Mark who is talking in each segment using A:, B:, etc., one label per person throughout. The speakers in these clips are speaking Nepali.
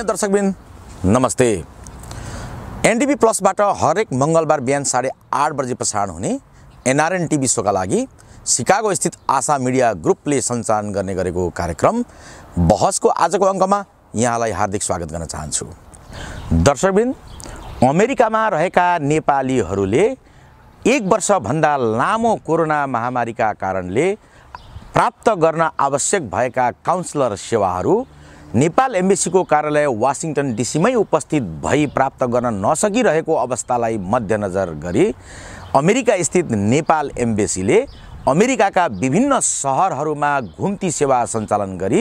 A: आदरणीय दर्शकबिन नमस्ते एनडिबी प्लसबाट हरेक मङ्गलबार बिहान साढे आठ बजी प्रसारण हुने एनआरएन टिभी सोका लागि सिकागो स्थित आशा मिडिया ग्रुपले सञ्चालन गर्ने गरेको कार्यक्रम बहसको आजको अङ्कमा यहाँलाई हार्दिक स्वागत गर्न चाहन्छु दर्शकबिन अमेरिकामा रहेका नेपालीहरूले एक वर्षभन्दा लामो कोरोना महामारीका कारणले प्राप्त गर्न आवश्यक भएका काउन्सलर सेवाहरू नेपाल एम्बेसीको कार्यालय वासिङटन डिसीमै उपस्थित भई प्राप्त गर्न नसकिरहेको अवस्थालाई मध्यनजर गरी अमेरिका स्थित नेपाल एम्बेसीले अमेरिकाका विभिन्न सहरहरूमा घुम्ती सेवा सञ्चालन गरी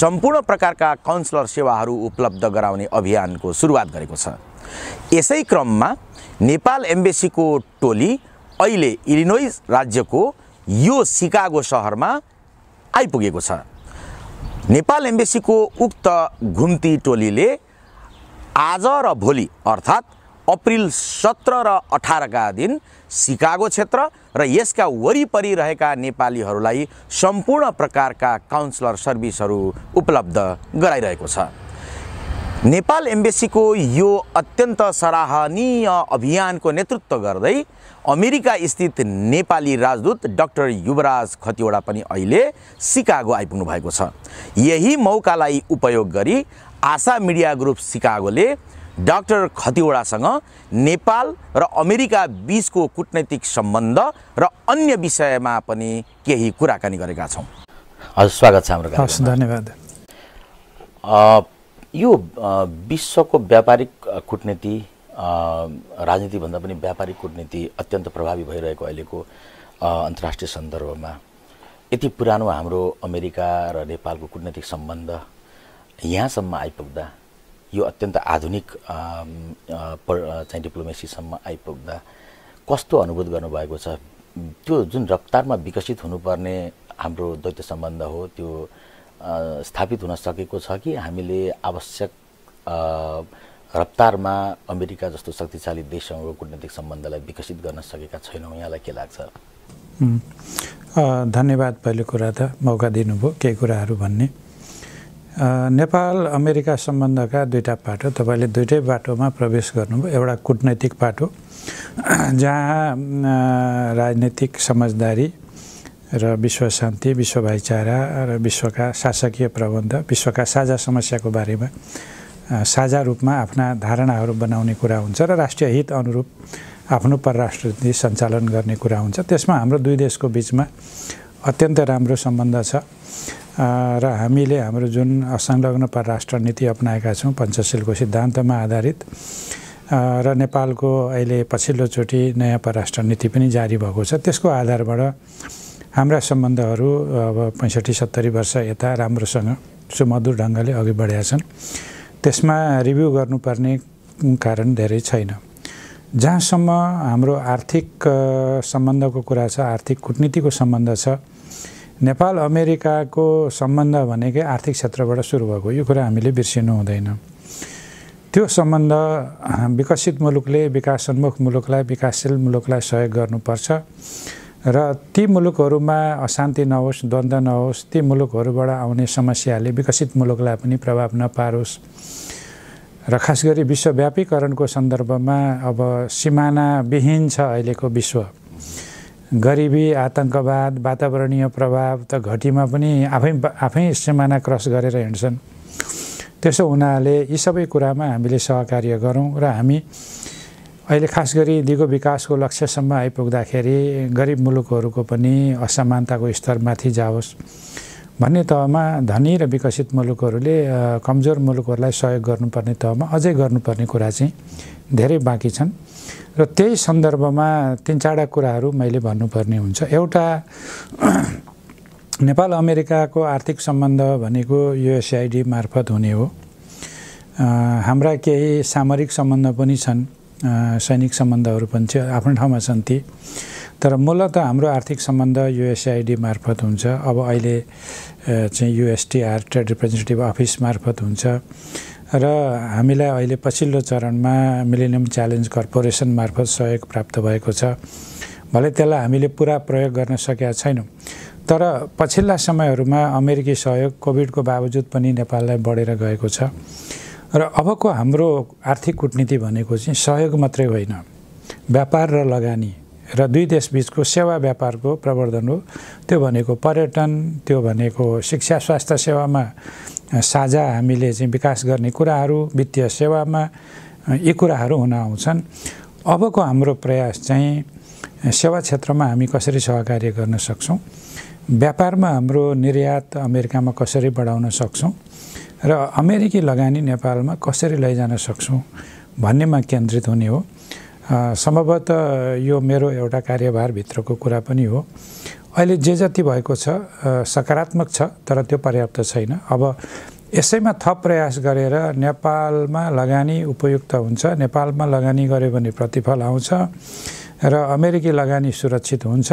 A: सम्पूर्ण प्रकारका काउन्सलर सेवाहरू उपलब्ध गराउने अभियानको सुरुवात गरेको छ यसै क्रममा नेपाल एम्बेसीको टोली अहिले इलिनोइज राज्यको यो सिकागो सहरमा आइपुगेको छ नेपाल एम्बेसीको उक्त घुम्ती टोलीले आज र भोलि अर्थात् अप्रिल सत्र र अठारका दिन सिकागो क्षेत्र र यसका वरिपरि रहेका नेपालीहरूलाई सम्पूर्ण प्रकारका काउन्सलर सर्भिसहरू उपलब्ध गराइरहेको छ नेपाल एम्बेसीको यो अत्यन्त सराहनीय अभियानको नेतृत्व गर्दै अमेरिका स्थित नेपाली राजदूत डाक्टर युवराज खतिवडा पनि अहिले सिकागो आइपुग्नु भएको छ यही मौकालाई उपयोग गरी आशा मिडिया ग्रुप सिकागोले डाक्टर खतिवडासँग नेपाल र अमेरिका बिचको कूटनैतिक सम्बन्ध र अन्य विषयमा पनि केही कुराकानी गरेका छौँ हजुर
B: स्वागत छ हाम्रो धन्यवाद
A: यो विश्वको व्यापारिक कुटनीति राजनीतिभन्दा पनि व्यापारिक कुटनीति अत्यन्त प्रभावी भइरहेको अहिलेको अन्तर्राष्ट्रिय सन्दर्भमा यति पुरानो हाम्रो अमेरिका र नेपालको कुटनीतिक सम्बन्ध यहाँसम्म आइपुग्दा यो अत्यन्त आधुनिक चाहिँ डिप्लोमेसीसम्म आइपुग्दा कस्तो अनुभूत गर्नुभएको छ त्यो जुन रफ्तारमा विकसित हुनुपर्ने हाम्रो दैत्य सम्बन्ध हो त्यो स्थापित हुन सकेको छ कि हामीले आवश्यक रफ्तारमा अमेरिका जस्तो शक्तिशाली देशसँग कूटनीतिक सम्बन्धलाई विकसित गर्न सकेका छैनौँ यहाँलाई के लाग्छ
B: धन्यवाद पहिलो कुरा त मौका दिनुभयो केही कुराहरू भन्ने नेपाल अमेरिका सम्बन्धका दुईवटा बाटो तपाईँले दुइटै बाटोमा प्रवेश गर्नुभयो एउटा कुटनैतिक बाटो जहाँ राजनैतिक समझदारी र विश्व शान्ति विश्व भाइचारा र विश्वका शासकीय प्रबन्ध विश्वका साझा समस्याको बारेमा साझा रूपमा आफ्ना धारणाहरू बनाउने कुरा हुन्छ र राष्ट्रिय हित अनुरूप आफ्नो परराष्ट्र नीति सञ्चालन गर्ने कुरा हुन्छ त्यसमा हाम्रो दुई देशको बिचमा अत्यन्त राम्रो सम्बन्ध छ र हामीले हाम्रो जुन असंलग्न परराष्ट्र नीति अप्नाएका छौँ पञ्चशीलको सिद्धान्तमा आधारित र नेपालको अहिले पछिल्लोचोटि नयाँ परराष्ट्र नीति पनि जारी भएको छ त्यसको आधारबाट हाम्रा सम्बन्धहरू अब पैँसठी सत्तरी वर्ष यता राम्रोसँग सुमधुर ढङ्गले अघि बढेका छन् त्यसमा रिभ्यू गर्नुपर्ने कारण धेरै छैन जहाँसम्म हाम्रो आर्थिक सम्बन्धको कुरा छ आर्थिक कुटनीतिको सम्बन्ध छ नेपाल अमेरिकाको सम्बन्ध भनेकै आर्थिक क्षेत्रबाट सुरु भएको यो कुरा हामीले बिर्सिनु हुँदैन त्यो सम्बन्ध विकसित मुलुकले विकासोन्मुख मुलुकलाई विकासशील मुलुकलाई सहयोग गर्नुपर्छ र ती मुलुकहरूमा अशान्ति नहोस् द्वन्द नहोस् ती मुलुकहरूबाट आउने समस्याले विकसित मुलुकलाई पनि प्रभाव नपारोस् र खास गरी विश्वव्यापीकरणको सन्दर्भमा अब सिमानाविहीन छ अहिलेको विश्व गरिबी आतङ्कवाद वातावरणीय प्रभाव त घटीमा पनि आफै आफै सिमाना क्रस गरेर हिँड्छन् त्यसो हुनाले यी सबै कुरामा हामीले सहकार्य गरौँ र हामी अहिले खास गरी दिगो विकासको लक्ष्यसम्म आइपुग्दाखेरि गरिब मुलुकहरूको पनि असमानताको स्तर माथि जाओस् भन्ने तहमा धनी र विकसित मुलुकहरूले कमजोर मुलुकहरूलाई सहयोग गर्नुपर्ने तहमा अझै गर्नुपर्ने कुरा चाहिँ धेरै बाँकी छन् र त्यही सन्दर्भमा तिन चारवटा कुराहरू मैले भन्नुपर्ने हुन्छ एउटा नेपाल अमेरिकाको आर्थिक सम्बन्ध भनेको युएसआइडी मार्फत हुने हो हाम्रा केही सामरिक सम्बन्ध पनि छन् सैनिक सम्बन्धहरू पनि थियो आफ्नो ठाउँमा छन् ती तर मूलत हाम्रो आर्थिक सम्बन्ध युएसआइडी मार्फत हुन्छ अब अहिले चाहिँ युएसटिआर ट्रेड रिप्रेजेन्टेटिभ अफिस मार्फत हुन्छ र हामीलाई अहिले पछिल्लो चरणमा मिलेनियम च्यालेन्ज कर्पोरेसन मार्फत सहयोग प्राप्त भएको छ भले त्यसलाई हामीले पुरा प्रयोग गर्न सकेका छैनौँ तर पछिल्ला समयहरूमा अमेरिकी सहयोग कोभिडको बावजुद पनि नेपाललाई बढेर गएको छ र अबको हाम्रो आर्थिक कुटनीति भनेको चाहिँ सहयोग मात्रै होइन व्यापार र लगानी र दुई देशबिचको सेवा व्यापारको प्रवर्धन हो त्यो भनेको पर्यटन त्यो भनेको शिक्षा स्वास्थ्य सेवामा साझा हामीले चाहिँ विकास गर्ने कुराहरू वित्तीय सेवामा यी कुराहरू हुन आउँछन् अबको हाम्रो प्रयास चाहिँ सेवा क्षेत्रमा हामी कसरी सहकार्य गर्न सक्छौँ व्यापारमा हाम्रो निर्यात अमेरिकामा कसरी बढाउन सक्छौँ र अमेरिकी लगानी नेपालमा कसरी लैजान सक्छौँ भन्नेमा केन्द्रित हुने हो सम्भवतः यो मेरो एउटा कार्यभारभित्रको कुरा पनि हो अहिले जे जति भएको छ सकारात्मक छ तर त्यो पर्याप्त छैन अब यसैमा थप प्रयास गरेर नेपालमा लगानी उपयुक्त हुन्छ नेपालमा लगानी गऱ्यो भने प्रतिफल आउँछ र अमेरिकी लगानी सुरक्षित हुन्छ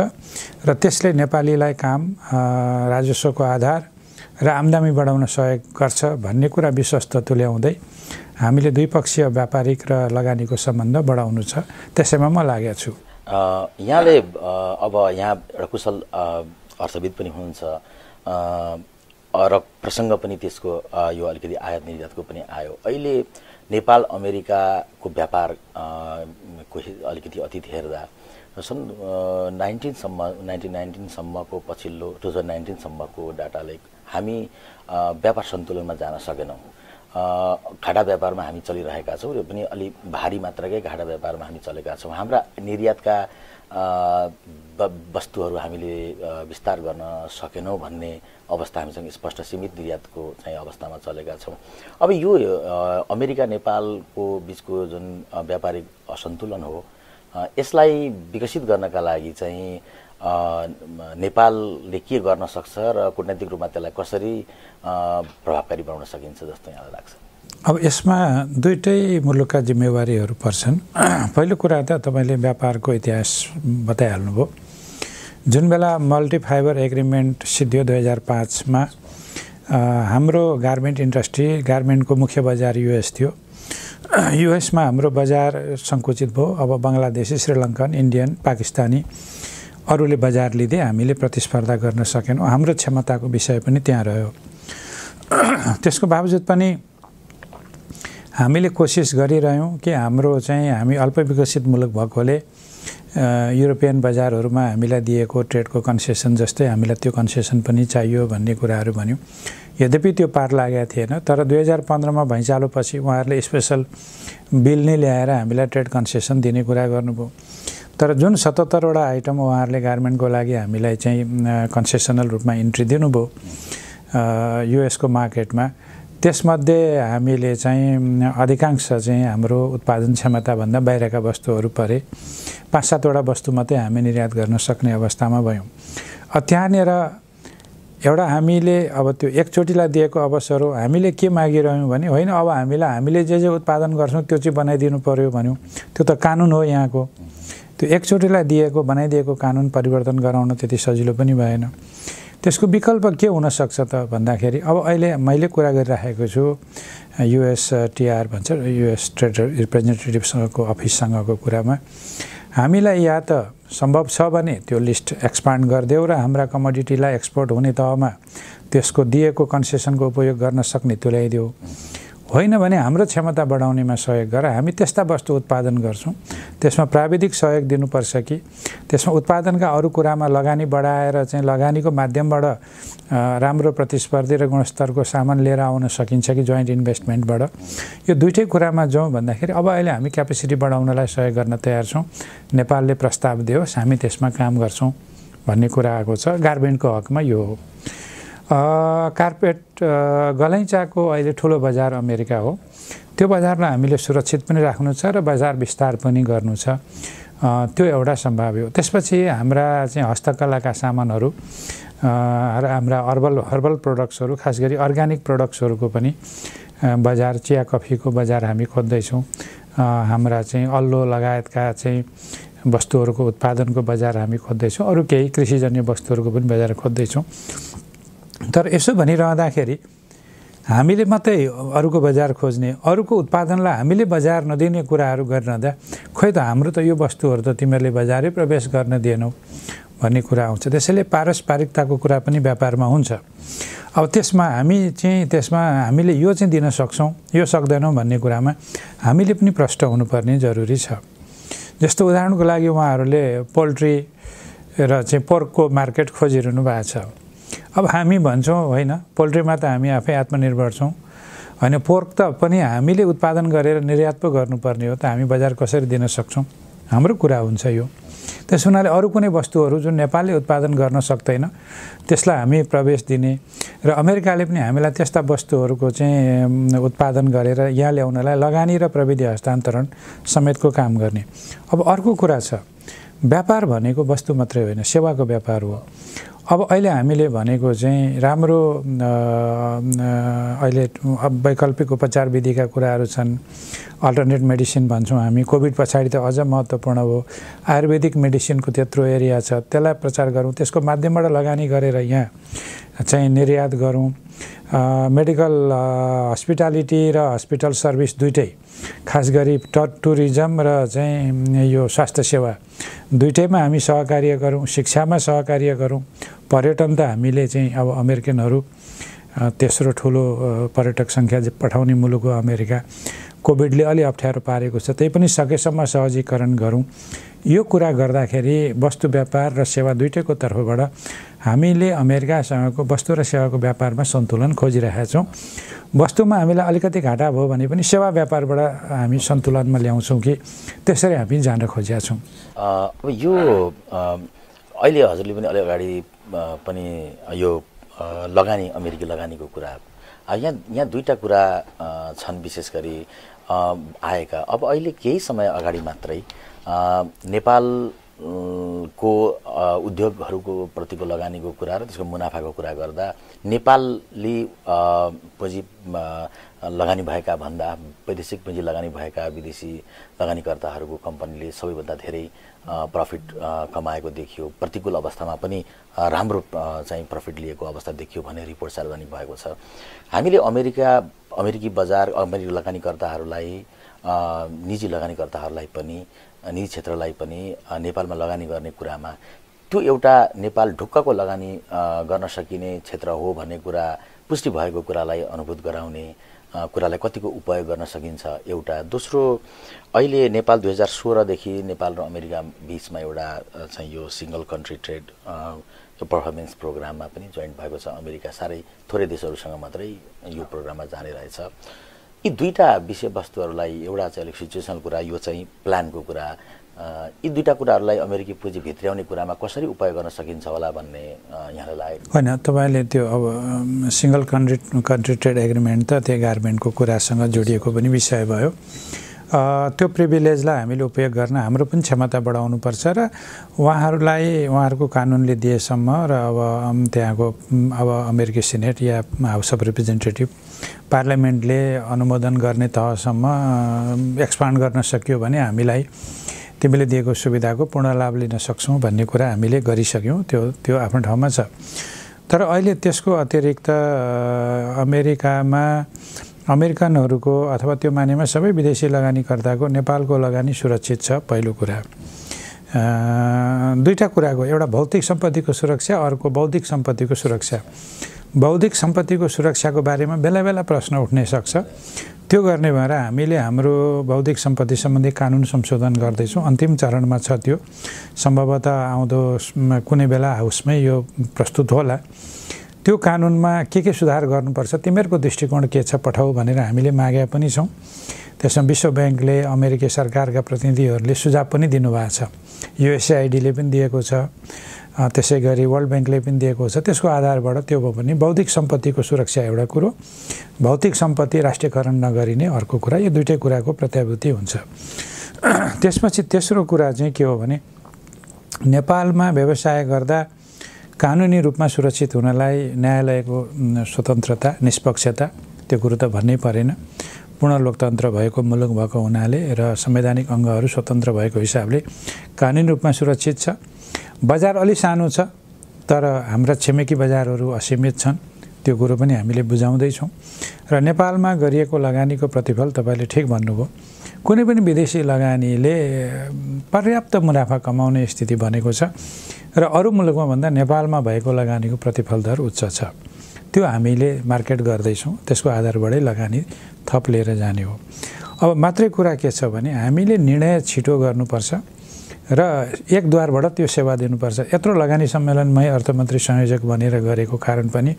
B: र त्यसले नेपालीलाई काम राजस्वको आधार र आम्दामी बढाउन सहयोग गर्छ भन्ने कुरा विश्वस्त तुल्याउँदै हामीले द्विपक्षीय व्यापारिक र लगानीको सम्बन्ध बढाउनु छ त्यसैमा म लागेको छु
A: यहाँले अब यहाँ एउटा कुशल अर्थविद पनि हुनुहुन्छ र प्रसङ्ग पनि त्यसको यो अलिकति आयात निर्यातको पनि आयो अहिले नेपाल अमेरिकाको व्यापार को अलिकति अतीत हेर्दा सन् नाइन्टिनसम्म नाइन्टिन नाइन्टिनसम्मको पछिल्लो टु थाउजन्ड नाइन्टिनसम्मको डाटालाई हामी व्यापार सन्तुलनमा जान सकेनौँ घाटा व्यापारमा हामी चलिरहेका छौँ यो पनि अलि भारी मात्रकै घाटा व्यापारमा हामी चलेका छौँ हाम्रा निर्यातका वस्तुहरू हामीले विस्तार गर्न सकेनौँ भन्ने अवस्था हामीसँग स्पष्ट सीमित निर्यातको चाहिँ अवस्थामा चलेका छौँ अब यो अमेरिका नेपालको बिचको जुन व्यापारिक असन्तुलन हो यसलाई विकसित गर्नका लागि चाहिँ नेपालले के गर्न सक्छ र कुटनैतिक रूपमा त्यसलाई कसरी प्रभावकारी बनाउन सकिन्छ जस्तो यहाँलाई लाग्छ
B: अब यसमा दुइटै मुलुकका जिम्मेवारीहरू पर्छन् पहिलो कुरा त तपाईँले व्यापारको इतिहास बताइहाल्नुभयो जुन बेला मल्टिफाइबर एग्रिमेन्ट सिद्धियो दुई हजार पाँचमा हाम्रो गार्मेन्ट इन्डस्ट्री गार्मेन्टको मुख्य बजार युएस थियो युएसमा हाम्रो बजार सङ्कुचित भयो अब बङ्गलादेशी श्रीलङ्कन इन्डियन पाकिस्तानी अरूले बजार लिँदै हामीले प्रतिस्पर्धा गर्न सकेनौँ हाम्रो क्षमताको विषय पनि त्यहाँ रह्यो त्यसको बावजुद पनि हामीले कोसिस गरिरह्यौँ कि हाम्रो चाहिँ हामी अल्प विकसित मुलुक भएकोले युरोपियन बजारहरूमा हामीलाई दिएको ट्रेडको कन्सेसन जस्तै हामीलाई त्यो कन्सेसन पनि चाहियो भन्ने कुराहरू भन्यौँ यद्यपि त्यो पार लागेको थिएन तर दुई हजार पन्ध्रमा भैँचालोपछि उहाँहरूले स्पेसल बिल नै ल्याएर हामीलाई ट्रेड कन्सेसन दिने कुरा गर्नुभयो तर जुन सतहत्तरवटा आइटम उहाँहरूले गार्मेन्टको लागि हामीलाई चाहिँ कन्सेसनल रूपमा इन्ट्री दिनुभयो युएसको मार्केटमा त्यसमध्ये हामीले चाहिँ अधिकांश चाहिँ हाम्रो उत्पादन क्षमताभन्दा बाहिरका वस्तुहरू परे पाँच सातवटा वस्तु मात्रै हामी निर्यात गर्न सक्ने अवस्थामा भयौँ त्यहाँनिर एउटा हामीले अब त्यो एकचोटिलाई दिएको अवसर हो हामीले के मागिरह्यौँ भने होइन अब हामीलाई हामीले जे जे उत्पादन गर्छौँ त्यो चाहिँ बनाइदिनु पऱ्यो भन्यौँ त्यो त कानुन हो यहाँको त्यो एकचोटिलाई दिएको बनाइदिएको कानुन परिवर्तन गराउन त्यति सजिलो पनि भएन त्यसको विकल्प के हुनसक्छ त भन्दाखेरि अब अहिले मैले कुरा गरिराखेको छु युएसटिआर भन्छ युएस ट्रेड रिप्रेजेन्टेटिभसँगको अफिससँगको कुरामा हामीलाई या त सम्भव छ भने त्यो लिस्ट एक्सपान्ड गरिदेऊ र हाम्रा कमोडिटीलाई एक्सपोर्ट हुने तहमा त्यसको दिएको कन्सेसनको उपयोग गर्न सक्ने तुल्याइदेऊ होइन भने हाम्रो क्षमता बढाउनेमा सहयोग गर हामी त्यस्ता वस्तु उत्पादन गर्छौँ त्यसमा प्राविधिक सहयोग दिनुपर्छ कि त्यसमा उत्पादनका अरू कुरामा लगानी बढाएर चाहिँ लगानीको माध्यमबाट राम्रो प्रतिस्पर्धी र गुणस्तरको सामान लिएर आउन सकिन्छ कि जोइन्ट इन्भेस्टमेन्टबाट यो दुइटै कुरामा जाउँ भन्दाखेरि अब अहिले हामी क्यापेसिटी बढाउनलाई सहयोग गर्न तयार छौँ नेपालले प्रस्ताव दियोस् हामी त्यसमा काम गर्छौँ भन्ने कुरा आएको छ गार्मेन्टको हकमा यो हो कार्पेट गलैँचाको अहिले ठुलो बजार अमेरिका हो त्यो बजारलाई हामीले सुरक्षित पनि राख्नु छ र बजार विस्तार पनि गर्नु छ त्यो एउटा सम्भाव्य हो त्यसपछि हाम्रा चाहिँ हस्तकलाका सामानहरू र हाम्रा हर्बल हर्बल प्रोडक्ट्सहरू खास गरी अर्ग्यानिक प्रडक्ट्सहरूको पनि बजार चिया कफीको बजार हामी खोज्दैछौँ हाम्रा चाहिँ अल्लो लगायतका चाहिँ वस्तुहरूको उत्पादनको बजार हामी खोज्दैछौँ अरू केही कृषिजन्य वस्तुहरूको पनि बजार खोज्दैछौँ तर यसो भनिरहँदाखेरि हामीले मात्रै अरूको बजार खोज्ने अरूको उत्पादनलाई हामीले बजार नदिने कुराहरू गरिरहँदा खोइ त हाम्रो त यो वस्तुहरू त तिमीहरूले बजारै प्रवेश गर्न दिएनौ भन्ने कुरा आउँछ त्यसैले पारस्परिकताको कुरा पनि व्यापारमा हुन्छ अब त्यसमा हामी चाहिँ त्यसमा हामीले यो चाहिँ दिन सक्छौँ यो सक्दैनौँ भन्ने कुरामा हामीले पनि प्रष्ट हुनुपर्ने जरुरी छ जस्तो उदाहरणको लागि उहाँहरूले पोल्ट्री र चाहिँ पोर्कको मार्केट खोजिरहनु भएको छ अब हामी भन्छौँ होइन पोल्ट्रीमा त हामी आफै आत्मनिर्भर छौँ होइन पोर्क त पनि हामीले उत्पादन गरेर निर्यात पो गर्नुपर्ने हो त हामी बजार कसरी दिन सक्छौँ हाम्रो कुरा हुन्छ यो त्यस हुनाले अरू कुनै वस्तुहरू जुन नेपालले उत्पादन गर्न सक्दैन त्यसलाई हामी प्रवेश दिने र अमेरिकाले पनि हामीलाई त्यस्ता वस्तुहरूको चाहिँ उत्पादन गरेर यहाँ ल्याउनलाई लगानी र प्रविधि हस्तान्तरण समेतको काम गर्ने अब अर्को कुरा छ व्यापार भनेको वस्तु मात्रै होइन सेवाको व्यापार हो अब अहिले हामीले भनेको चाहिँ राम्रो अहिले वैकल्पिक उपचार विधिका कुराहरू छन् अल्टरनेट मेडिसिन भन्छौँ हामी कोभिड पछाडि त अझ महत्त्वपूर्ण हो आयुर्वेदिक मेडिसिनको त्यत्रो एरिया छ त्यसलाई प्रचार गरौँ त्यसको माध्यमबाट लगानी गरेर यहाँ चाहिँ निर्यात गरौँ मेडिकल हस्पिटालिटी र हस्पिटल सर्भिस दुइटै खास गरी टुरिज्म र चाहिँ यो स्वास्थ्य सेवा दुइटैमा हामी सहकार्य गरौँ शिक्षामा सहकार्य गरौँ पर्यटन त हामीले चाहिँ अब अमेरिकनहरू तेस्रो ठुलो पर्यटक सङ्ख्या पठाउने मुलुक हो अमेरिका कोभिडले अलि अप्ठ्यारो पारेको छ त्यही पनि सकेसम्म सहजीकरण गरौँ यो कुरा गर्दाखेरि वस्तु व्यापार र सेवा दुइटैको तर्फबाट हामीले अमेरिकासँगको वस्तु र सेवाको व्यापारमा सन्तुलन खोजिरहेका छौँ वस्तुमा हामीलाई अलिकति घाटा भयो भने पनि सेवा व्यापारबाट हामी सन्तुलनमा ल्याउँछौँ कि त्यसरी हामी जान खोजेका छौँ
A: अब यो अहिले हजुरले पनि अलि अगाडि पनि यो लगानी अमेरिकी लगानीको कुरा यहाँ यहाँ दुईवटा कुरा छन् विशेष गरी आएका अब अहिले केही समय अगाडि मात्रै नेपाल को उद्योगहरूको प्रतिको लगानीको कुरा र त्यसको मुनाफाको कुरा गर्दा नेपालले पुँजी लगानी भएका भन्दा वैदेशिक पुँजी लगानी भएका विदेशी लगानीकर्ताहरूको कम्पनीले सबैभन्दा धेरै प्रफिट कमाएको देखियो प्रतिकूल अवस्थामा पनि राम्रो चाहिँ प्रफिट लिएको अवस्था देखियो भन्ने रिपोर्ट सार्वजनिक भएको छ हामीले अमेरिका अमेरिकी बजार अमेरिकी लगानीकर्ताहरूलाई निजी लगानीकर्ताहरूलाई पनि निजी क्षेत्रलाई पनि नेपालमा लगानी गर्ने कुरामा त्यो एउटा नेपाल ढुक्कको लगानी गर्न सकिने क्षेत्र हो भन्ने कुरा पुष्टि भएको कुरालाई अनुभूत गराउने कुरालाई कतिको उपयोग गर्न सकिन्छ एउटा दोस्रो अहिले नेपाल दुई हजार सोह्रदेखि नेपाल र अमेरिका बिचमा एउटा चाहिँ यो सिङ्गल कन्ट्री ट्रेड यो पर्फर्मेन्स प्रोग्राममा पनि जोइन्ट भएको छ अमेरिका साह्रै थोरै देशहरूसँग मात्रै यो प्रोग्राममा जाने रहेछ यी दुईवटा विषयवस्तुहरूलाई एउटा चाहिँ अलिक सिचुएसनल कुरा यो चाहिँ प्लानको कुरा यी दुईवटा कुराहरूलाई अमेरिकी पुँजी भित्र्याउने कुरामा कसरी उपयोग गर्न सकिन्छ होला भन्ने यहाँलाई
B: लागेको होइन तपाईँले त्यो अब single country country trade agreement त त्यो गार्मेन्टको कुरासँग जोडिएको पनि विषय भयो त्यो प्रिभिलेजलाई हामीले उपयोग गर्न हाम्रो पनि क्षमता बढाउनुपर्छ र उहाँहरूलाई उहाँहरूको कानुनले दिएसम्म र अब त्यहाँको अब अमेरिकी सिनेट या हाउस अफ रिप्रेजेन्टेटिभ पार्लियामेन्टले अनुमोदन गर्ने तहसम्म एक्सपान्ड गर्न सक्यो भने हामीलाई तिमीले दिएको सुविधाको पूर्ण लाभ लिन सक्छौँ भन्ने कुरा हामीले गरिसक्यौँ त्यो त्यो आफ्नो ठाउँमा छ तर अहिले त्यसको अतिरिक्त अमेरिकामा अमेरिकनहरूको अथवा त्यो मानेमा सबै विदेशी लगानीकर्ताको नेपालको लगानी सुरक्षित छ पहिलो कुरा दुईवटा कुराको एउटा भौतिक सम्पत्तिको सुरक्षा अर्को बौद्धिक सम्पत्तिको सुरक्षा बौद्धिक सम्पत्तिको सुरक्षाको बारेमा बेला बेला प्रश्न उठ्ने सक्छ त्यो गर्ने भएर हामीले हाम्रो बौद्धिक सम्पत्ति सम्बन्धी कानुन संशोधन गर्दैछौँ अन्तिम चरणमा छ त्यो सम्भवतः आउँदो कुनै बेला हाउसमै यो प्रस्तुत होला त्यो कानुनमा के के सुधार गर्नुपर्छ तिमीहरूको दृष्टिकोण के छ पठाऊ भनेर हामीले मागे पनि छौँ त्यसमा विश्व ब्याङ्कले अमेरिकी सरकारका प्रतिनिधिहरूले सुझाव पनि दिनुभएको छ युएसएआइडीले पनि दिएको छ त्यसै गरी वर्ल्ड ब्याङ्कले पनि दिएको छ त्यसको आधारबाट त्यो भयो भने बौद्धिक सम्पत्तिको सुरक्षा एउटा कुरो भौतिक सम्पत्ति राष्ट्रियकरण नगरिने अर्को कुरा यो दुइटै कुराको प्रत्याभूति हुन्छ त्यसपछि तेस्रो कुरा चाहिँ के हो भने नेपालमा व्यवसाय गर्दा कानुनी रूपमा सुरक्षित हुनलाई न्यायालयको स्वतन्त्रता निष्पक्षता त्यो कुरो त भन्नै परेन पूर्ण लोकतन्त्र भएको मुलुक भएको हुनाले र संवैधानिक अङ्गहरू स्वतन्त्र भएको हिसाबले कानुनी रूपमा सुरक्षित छ बजार अलि सानो छ तर हाम्रा छिमेकी बजारहरू असीमित छन् त्यो कुरो पनि हामीले बुझाउँदैछौँ र नेपालमा गरिएको लगानीको प्रतिफल तपाईँले ठिक भन्नुभयो कुनै पनि विदेशी लगानीले पर्याप्त मुनाफा कमाउने स्थिति बनेको छ र अरू मुलुकमा भन्दा नेपालमा भएको लगानीको प्रतिफल दर उच्च छ त्यो हामीले मार्केट गर्दैछौँ त्यसको आधारबाटै लगानी थप लिएर जाने हो अब मात्रै कुरा के छ भने हामीले निर्णय छिटो गर्नुपर्छ र एकद्वारबाट त्यो सेवा दिनुपर्छ यत्रो लगानी सम्मेलनमै अर्थमन्त्री संयोजक भनेर गरेको कारण पनि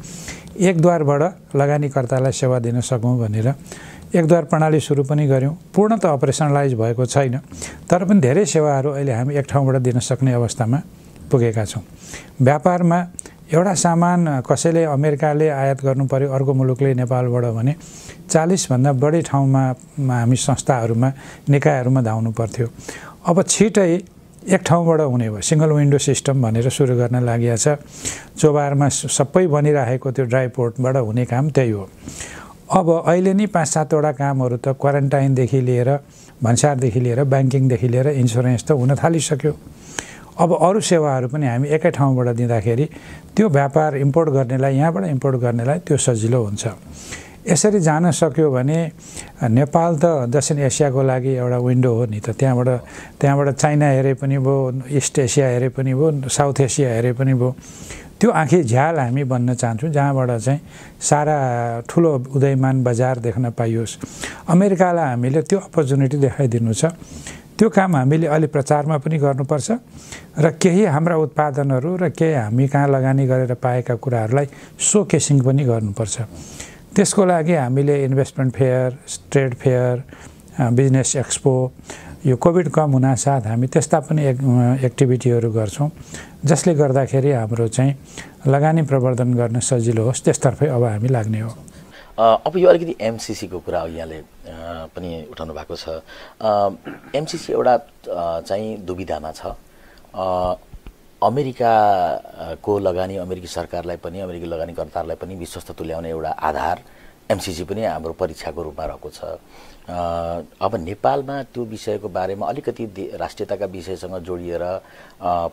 B: एकद्वारबाट लगानीकर्तालाई सेवा दिन सकौँ भनेर एकद्वार प्रणाली सुरु पनि गऱ्यौँ पूर्ण त अपरेसनलाइज भएको छैन तर पनि धेरै सेवाहरू अहिले हामी एक ठाउँबाट दिन सक्ने अवस्थामा पुगेका छौँ व्यापारमा एउटा सामान कसैले अमेरिकाले आयात गर्नु पऱ्यो अर्को मुलुकले नेपालबाट भने चालिसभन्दा बढी ठाउँमा हामी संस्थाहरूमा निकायहरूमा धाउनु पर्थ्यो अब छिटै एक ठाउँबाट हुने भयो सिङ्गल विन्डो सिस्टम भनेर सुरु गर्न लागि छ चोबारमा सबै बनिराखेको त्यो ड्राई पोर्टबाट हुने काम त्यही हो अब अहिले नै पाँच सातवटा कामहरू त क्वारेन्टाइनदेखि लिएर भन्सारदेखि लिएर ब्याङ्किङदेखि लिएर इन्सुरेन्स त हुन थालिसक्यो अब अरू सेवाहरू पनि हामी एकै ठाउँबाट दिँदाखेरि त्यो व्यापार इम्पोर्ट गर्नेलाई यहाँबाट इम्पोर्ट गर्नेलाई त्यो सजिलो हुन्छ यसरी जान सक्यो भने नेपाल त दक्षिण एसियाको लागि एउटा विन्डो हो नि त त्यहाँबाट त्यहाँबाट चाइना हेरे पनि भयो इस्ट एसिया हेरे पनि भयो साउथ एसिया हेरे पनि भयो त्यो आँखी झ्याल हामी भन्न चाहन्छौँ जहाँबाट चाहिँ सारा ठुलो उदयमान बजार देख्न पाइयोस् अमेरिकालाई हामीले त्यो अपर्च्युनिटी देखाइदिनु छ त्यो काम हामीले अलि प्रचारमा पनि गर्नुपर्छ र केही हाम्रा उत्पादनहरू र केही हामी कहाँ लगानी गरेर पाएका कुराहरूलाई सोकेसिङ पनि गर्नुपर्छ त्यसको लागि हामीले investment fair trade fair business expo यो कोभिड कम हुनासाथ हामी त्यस्ता पनि एक एक्टिभिटीहरू गर्छौँ जसले गर्दाखेरि हाम्रो चाहिँ लगानी प्रवर्धन गर्न सजिलो होस् त्यसतर्फै अब हामी लाग्ने हो
A: अब यो अलिकति एमसिसीको कुरा यहाँले पनि उठाउनु भएको छ एमसिसी एउटा चाहिँ दुविधामा छ अमेरिकाको लगानी अमेरिकी सरकारलाई पनि अमेरिकी लगानीकर्ताहरूलाई पनि विश्वस्त तुल्याउने एउटा आधार एमसिसी पनि हाम्रो परीक्षाको रूपमा रहेको छ अब नेपालमा त्यो विषयको बारेमा अलिकति राष्ट्रियताका विषयसँग जोडिएर